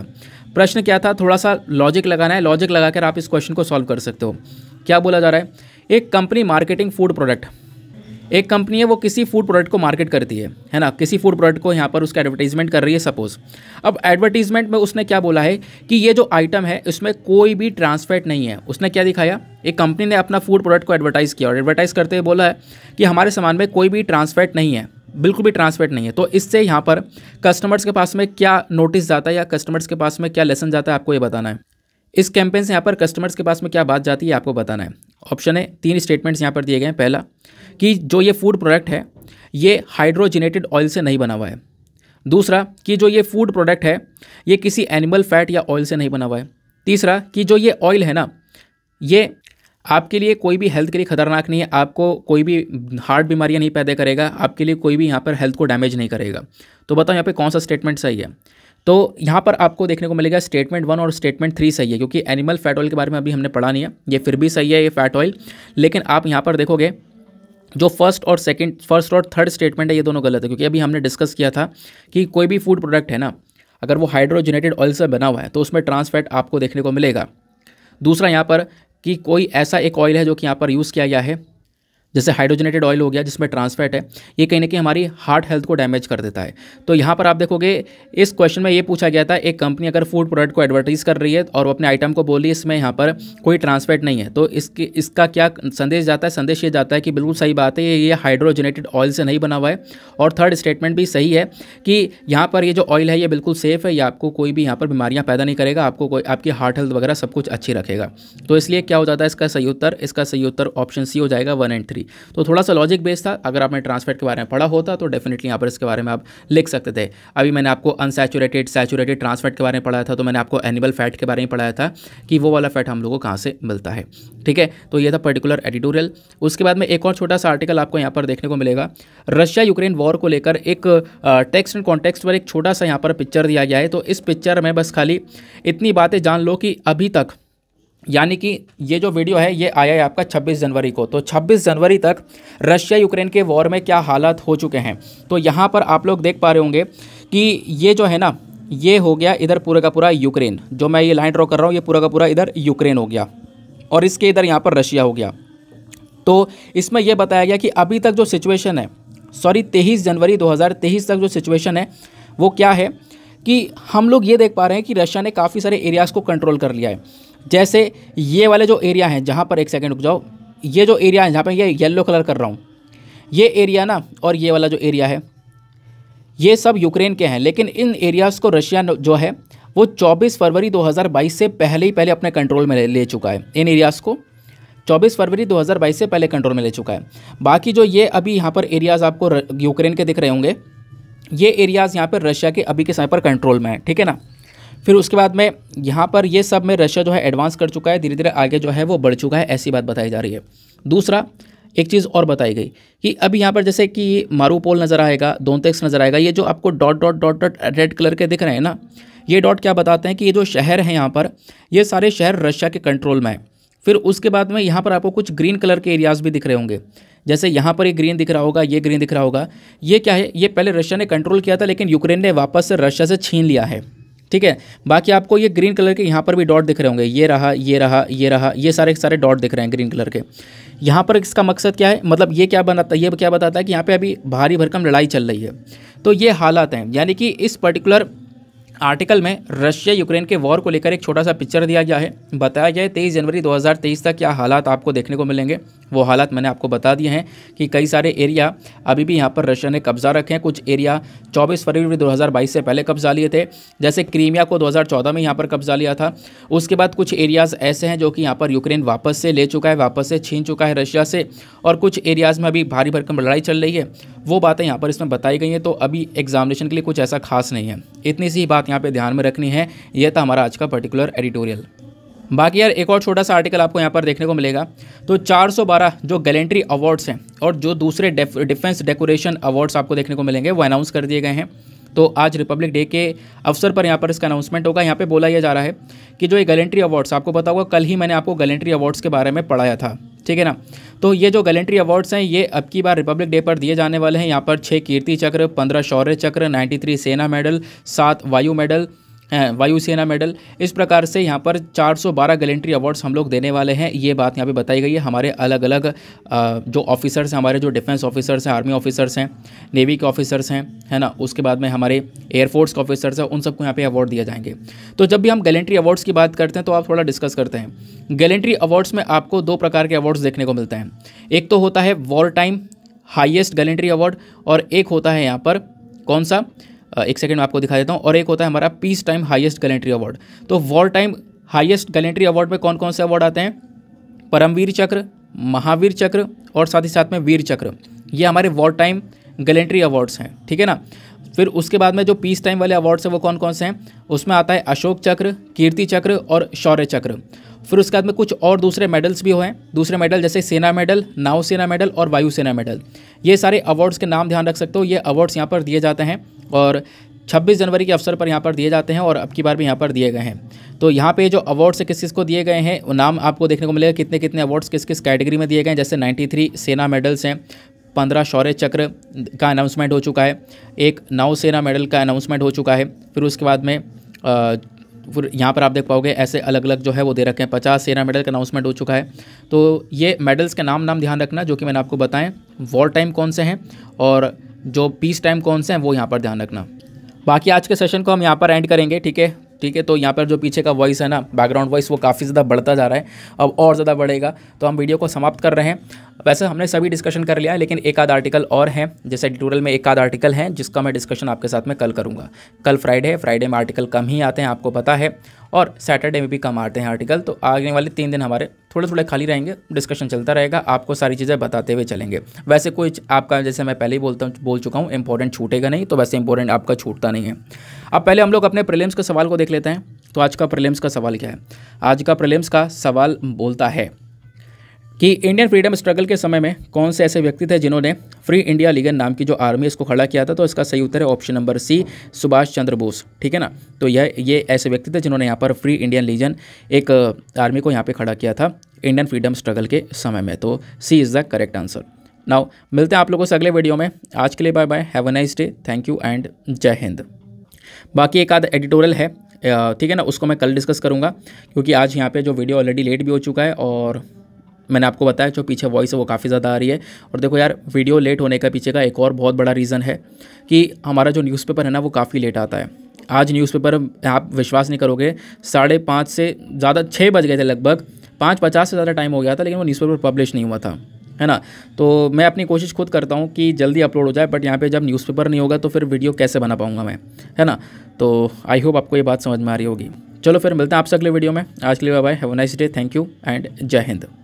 प्रश्न क्या था थोड़ा सा लॉजिक लगाना है लॉजिक लगाकर आप इस क्वेश्चन को सॉल्व कर सकते हो क्या बोला जा रहा है एक कंपनी मार्केटिंग फूड प्रोडक्ट एक कंपनी है वो किसी फूड प्रोडक्ट को मार्केट करती है है ना किसी फूड प्रोडक्ट को यहाँ पर उसका एडवर्टीजमेंट कर रही है सपोज अब एडवर्टीजमेंट में उसने क्या बोला है कि ये जो आइटम है इसमें कोई भी ट्रांसफैट नहीं है उसने क्या दिखाया एक कंपनी ने अपना फूड प्रोडक्ट को एडवर्टाइज़ किया और एडवर्टाइज़ करते हुए बोला है कि हमारे सामान में कोई भी ट्रांसफैट नहीं है बिल्कुल भी ट्रांसफेट नहीं है तो इससे यहाँ पर कस्टमर्स के पास में क्या नोटिस जाता है या कस्टमर्स के पास में क्या लेसन जाता है आपको ये बताना है इस कैंपेन से यहाँ पर कस्टमर्स के पास में क्या बात जाती है आपको बताना है ऑप्शन है तीन स्टेटमेंट्स यहाँ पर दिए गए हैं पहला कि जो ये फूड प्रोडक्ट है ये हाइड्रोजिनेटेड ऑयल से नहीं बना हुआ है दूसरा कि जो ये फूड प्रोडक्ट है ये किसी एनिमल फैट या ऑयल से नहीं बना हुआ है तीसरा कि जो ये ऑयल है ना ये आपके लिए कोई भी हेल्थ के लिए खतरनाक नहीं है आपको कोई भी हार्ट बीमारियां नहीं पैदा करेगा आपके लिए कोई भी यहाँ पर हेल्थ को डैमेज नहीं करेगा तो बताओ यहाँ पे कौन सा स्टेटमेंट सही है तो यहाँ पर आपको देखने को मिलेगा स्टेटमेंट वन और स्टेटमेंट थ्री सही है क्योंकि एनिमल फैट ऑयल के बारे में अभी हमने पढ़ा नहीं है ये फिर भी सही है ये फैट ऑयल लेकिन आप यहाँ पर देखोगे जो फर्स्ट और सेकंड फर्स्ट और थर्ड स्टेटमेंट है ये दोनों गलत है क्योंकि अभी हमने डिस्कस किया था कि कोई भी फूड प्रोडक्ट है ना अगर वो हाइड्रोजनेटेड ऑयल से बना हुआ है तो उसमें ट्रांसफैट आपको देखने को मिलेगा दूसरा यहाँ पर कि कोई ऐसा एक ऑयल है जो कि यहाँ पर यूज़ किया गया है जैसे हाइड्रोजनेटेड ऑयल हो गया जिसमें ट्रांसफैट है ये कहीं ना कहीं हमारी हार्ट हेल्थ को डैमेज कर देता है तो यहाँ पर आप देखोगे इस क्वेश्चन में ये पूछा गया था एक कंपनी अगर फूड प्रोडक्ट को एडवर्टाइज़ कर रही है और वो अपने आइटम को बोल रही है इसमें यहाँ पर कोई ट्रांसफैट नहीं है तो इसके इसका क्या संदेश जाता है संदेश ये जाता है कि बिल्कुल सही बात है ये हाइड्रोजनेटेड ऑयल से नहीं बना हुआ है और थर्ड स्टेटमेंट भी सही है कि यहाँ पर ये जो ऑयल है ये बिल्कुल सेफ़ है ये आपको कोई भी यहाँ पर बीमारियाँ पैदा नहीं करेगा आपको कोई आपकी हार्ट हेल्थ वगैरह सब कुछ अच्छी रखेगा तो इसलिए क्या हो जाता है इसका सही उत्तर इसका सही उत्तर ऑप्शन सी हो जाएगा वन एंड थ्री थी तो थोड़ा सा लॉजिक बेस्ड था अगर आपने ट्रांसफैट के बारे में पढ़ा होता तो डेफिनेटली यहाँ पर इसके बारे में आप लिख सकते थे अभी मैंने आपको अनसेचुरेटेड सेचुरेटेड ट्रांसफैट के बारे में पढ़ाया था तो मैंने आपको एनिमल फैट के बारे में पढ़ाया था कि वो वाला फैट हम लोग को कहाँ से मिलता है ठीक है तो यह था पर्टिकुलर एडिटोरियल उसके बाद में एक और छोटा सा आर्टिकल आपको यहाँ पर देखने को मिलेगा रशिया यूक्रेन वॉर को लेकर एक टेक्स्ट एंड कॉन्टेक्स्ट पर एक छोटा सा यहाँ पर पिक्चर दिया गया है तो इस पिक्चर में बस खाली इतनी बातें जान लो कि अभी तक यानी कि ये जो वीडियो है ये आया है आपका 26 जनवरी को तो 26 जनवरी तक रशिया यूक्रेन के वॉर में क्या हालात हो चुके हैं तो यहाँ पर आप लोग देख पा रहे होंगे कि ये जो है ना ये हो गया इधर पूरा का पूरा यूक्रेन जो मैं ये लाइन ड्रॉ कर रहा हूँ ये पूरा का पूरा इधर यूक्रेन हो गया और इसके इधर यहाँ पर रशिया हो गया तो इसमें यह बताया गया कि अभी तक जो सिचुएशन है सॉरी तेईस जनवरी दो तक जो सिचुएशन है वो क्या है कि हम लोग ये देख पा रहे हैं कि रशिया ने काफ़ी सारे एरियाज़ को कंट्रोल कर लिया है जैसे ये वाले जो एरिया हैं जहाँ पर एक सेकेंड रुक जाओ ये जो एरिया है जहाँ पर ये येलो कलर कर रहा हूँ ये एरिया ना और ये वाला जो एरिया है ये सब यूक्रेन के हैं लेकिन इन एरियाज़ को रशिया जो है वो 24 फरवरी 2022 से पहले ही पहले अपने कंट्रोल में ले, ले चुका है इन एरियाज़ को 24 फरवरी 2022 से पहले कंट्रोल में ले चुका है बाकी जो ये अभी यहाँ पर एरियाज़ आपको यूक्रेन के दिख रहे होंगे ये एरियाज़ यहाँ पर रशिया के अभी के समय पर कंट्रोल में है ठीक है ना फिर उसके बाद में यहाँ पर ये सब में रशिया जो है एडवांस कर चुका है धीरे धीरे आगे जो है वो बढ़ चुका है ऐसी बात बताई जा रही है दूसरा एक चीज़ और बताई गई कि अब यहाँ पर जैसे कि मारूपोल नज़र आएगा दोनतेक्स नज़र आएगा ये जो आपको dot dot dot dot red colour के दिख रहे हैं ना ये डॉट क्या बताते हैं कि ये जो शहर हैं यहाँ पर ये सारे शहर रशिया के कंट्रोल में है फिर उसके बाद में यहाँ पर आपको कुछ ग्रीन कलर के एरियाज़ भी दिख रहे होंगे जैसे यहाँ पर ये ग्रीन दिख रहा होगा ये ग्रीन दिख रहा होगा ये क्या है ये पहले रशिया ने कंट्रोल किया था लेकिन यूक्रेन ने वापस से रशिया से छीन लिया है ठीक है बाकी आपको ये ग्रीन कलर के यहाँ पर भी डॉट दिख रहे होंगे ये रहा ये रहा ये रहा ये सारे सारे डॉट दिख रहे हैं ग्रीन कलर के यहाँ पर इसका मकसद क्या है मतलब ये क्या बनाता है ये क्या बताता है कि यहाँ पर अभी भारी भरकम लड़ाई चल रही है तो ये हालात हैं यानी कि इस पर्टिकुलर आर्टिकल में रशिया यूक्रेन के वॉर को लेकर एक छोटा सा पिक्चर दिया गया है बताया गया है तेईस जनवरी 2023 तक क्या हालात आपको देखने को मिलेंगे वो हालात मैंने आपको बता दिए हैं कि कई सारे एरिया अभी भी यहाँ पर रशिया ने कब्जा रखे हैं कुछ एरिया 24 फरवरी 2022 से पहले कब्जा लिए थे जैसे क्रीमिया को 2014 में यहाँ पर कब्जा लिया था उसके बाद कुछ एरियाज़ ऐसे हैं जो कि यहाँ पर यूक्रेन वापस से ले चुका है वापस से छीन चुका है रशिया से और कुछ एरियाज़ में अभी भारी भरकम लड़ाई चल रही है वो बातें यहाँ पर इसमें बताई गई हैं तो अभी एग्जामिनेशन के लिए कुछ ऐसा खास नहीं है इतनी सी बात यहाँ पर ध्यान में रखनी है यह था हमारा आज का पर्टिकुलर एडिटोरियल बाकी यार एक और छोटा सा आर्टिकल आपको यहाँ पर देखने को मिलेगा तो 412 जो गैलेंट्री अवार्ड्स हैं और जो दूसरे डिफेंस डेकोरेशन अवार्ड्स आपको देखने को मिलेंगे वो अनाउंस कर दिए गए हैं तो आज रिपब्लिक डे के अवसर पर यहाँ पर इसका अनाउंसमेंट होगा यहाँ पे बोला यह जा रहा है कि जो ये गलेंट्री अवार्ड्स आपको पता होगा कल ही मैंने आपको गलेंट्री अवार्ड्स के बारे में पढ़ाया था ठीक है ना तो ये जो गलेंट्री अवार्ड्स हैं ये अब की बार रिपब्लिक डे पर दिए जाने वाले हैं यहाँ पर छः कीर्ति चक्र पंद्रह शौर्य चक्र नाइन्टी सेना मेडल सात वायु मेडल वायुसेना मेडल इस प्रकार से यहाँ पर 412 गैलेंट्री अवार्ड्स हम लोग देने वाले हैं ये बात यहाँ पे बताई गई है हमारे अलग अलग जो ऑफिसर्स हैं हमारे जो डिफेंस ऑफिसर्स हैं आर्मी ऑफिसर्स हैं नेवी के ऑफिसर्स हैं है ना उसके बाद में हमारे एयरफोर्स के ऑफिसर्स हैं उन सबको यहाँ पे अवार्ड दिए जाएंगे तो जब भी हम गैलेंट्री अवार्ड्स की बात करते हैं तो आप थोड़ा डिस्कस करते हैं गैलेंट्री अवार्ड्स में आपको दो प्रकार के अवार्ड्स देखने को मिलते हैं एक तो होता है war time highest gallantry award और एक होता है यहाँ पर कौन सा एक सेकेंड में आपको दिखा देता हूँ और एक होता है हमारा peace time highest gallantry award तो war time highest gallantry award में कौन कौन से अवार्ड आते हैं परमवीर चक्र महावीर चक्र और साथ ही साथ में वीर चक्र ये हमारे वॉल टाइम गलेंट्री अवार्ड्स हैं ठीक है ना फिर उसके बाद में जो पीस टाइम वाले अवार्ड्स हैं वो कौन कौन से हैं उसमें आता है अशोक चक्र कीर्ति चक्र और शौर्य चक्र फिर उसके बाद में कुछ और दूसरे मेडल्स भी हुए हैं दूसरे मेडल जैसे सेना मेडल सेना मेडल और वायुसेना मेडल ये सारे अवार्ड्स के नाम ध्यान रख सकते हो ये अवार्ड्स यहाँ पर दिए जाते हैं और 26 जनवरी के अवसर पर यहाँ पर दिए जाते हैं और अब की बार भी यहाँ पर दिए गए हैं तो यहाँ पे जो अवार्ड्स किस किस को दिए गए हैं नाम आपको देखने को मिलेगा कितने कितने अवार्ड्स किस किस कैटेगरी में दिए गए हैं जैसे 93 सेना मेडल्स हैं पंद्रह शौर्य चक्र का अनाउंसमेंट हो चुका है एक नौसेना मेडल का अनाउंसमेंट हो चुका है फिर उसके बाद में आ, फिर यहाँ पर आप देख पाओगे ऐसे अलग अलग जो है वो दे रखे हैं पचास सेना मेडल का अनाउंसमेंट हो चुका है तो ये मेडल्स के नाम नाम ध्यान रखना जो कि मैंने आपको बताएं वॉर टाइम कौन से हैं और जो पीस टाइम कौन से हैं वो यहाँ पर ध्यान रखना बाकी आज के सेशन को हम यहाँ पर एंड करेंगे ठीक है ठीक है तो यहाँ पर जो पीछे का वॉइस है ना बैकग्राउंड वॉइस वो काफ़ी ज़्यादा बढ़ता जा रहा है अब और ज़्यादा बढ़ेगा तो हम वीडियो को समाप्त कर रहे हैं वैसे हमने सभी डिस्कशन कर लिया है लेकिन एक आध आर्टिकल और हैं जैसे एडिटोरियल में एक आध आर्टिकल हैं जिसका मैं डिस्कशन आपके साथ में कल करूँगा कल फ्राइडे है फ्राइडे में आर्टिकल कम ही आते हैं आपको पता है और सैटरडे में भी कम आते हैं आर्टिकल तो आगे वाले तीन दिन हमारे थोड़े थोड़े खाली रहेंगे डिस्कशन चलता रहेगा आपको सारी चीज़ें बताते हुए चलेंगे वैसे कोई आपका जैसे मैं पहले ही बोलता हूँ बोल चुका हूँ इंपॉर्टेंट छूटेगा नहीं तो वैसे इंपॉर्टेंट आपका छूटता नहीं है अब पहले हम लोग अपने प्रिलिम्स के सवाल को देख लेते हैं तो आज का प्रिलिम्स का सवाल क्या है आज का प्रिलिम्स का सवाल बोलता है कि इंडियन फ्रीडम स्ट्रगल के समय में कौन से ऐसे व्यक्ति थे जिन्होंने फ्री इंडिया लीगन नाम की जो आर्मी इसको खड़ा किया था तो इसका सही उत्तर है option number C Subhash Chandra Bose ठीक है ना तो यह ये ऐसे व्यक्ति थे जिन्होंने यहाँ पर फ्री इंडियन लीजन एक आर्मी uh, को यहाँ पर खड़ा किया था इंडियन फ्रीडम स्ट्रगल के समय में तो C is the correct answer now मिलते हैं आप लोगों से अगले वीडियो में आज के लिए bye bye have a nice day thank you and Jai Hind बाकी एक आध एडिटोरियल है uh, ठीक है ना उसको मैं कल डिस्कस करूँगा क्योंकि आज यहाँ पे जो वीडियो ऑलरेडी लेट भी हो चुका है और मैंने आपको बताया जो पीछे वॉइस है वो काफ़ी ज़्यादा आ रही है और देखो यार वीडियो लेट होने का पीछे का एक और बहुत बड़ा रीज़न है कि हमारा जो न्यूज़पेपर है ना वो काफ़ी लेट आता है आज न्यूज़पेपर आप विश्वास नहीं करोगे साढ़े पाँच से ज़्यादा छः बज गए थे लगभग पाँच पचास से ज़्यादा टाइम हो गया था लेकिन वो न्यूज़पेपर पब्लिश नहीं हुआ था है ना तो मैं अपनी कोशिश खुद करता हूँ कि जल्दी अपलोड हो जाए बट यहाँ पे जब न्यूज़पेपर नहीं होगा तो फिर वीडियो कैसे बना पाऊँगा मैं है ना तो आई होप आपको ये बात समझ में आ रही होगी चलो फिर मिलते हैं आपसे अगले वीडियो में आज के लिए bye have nice day thank you and Jai Hind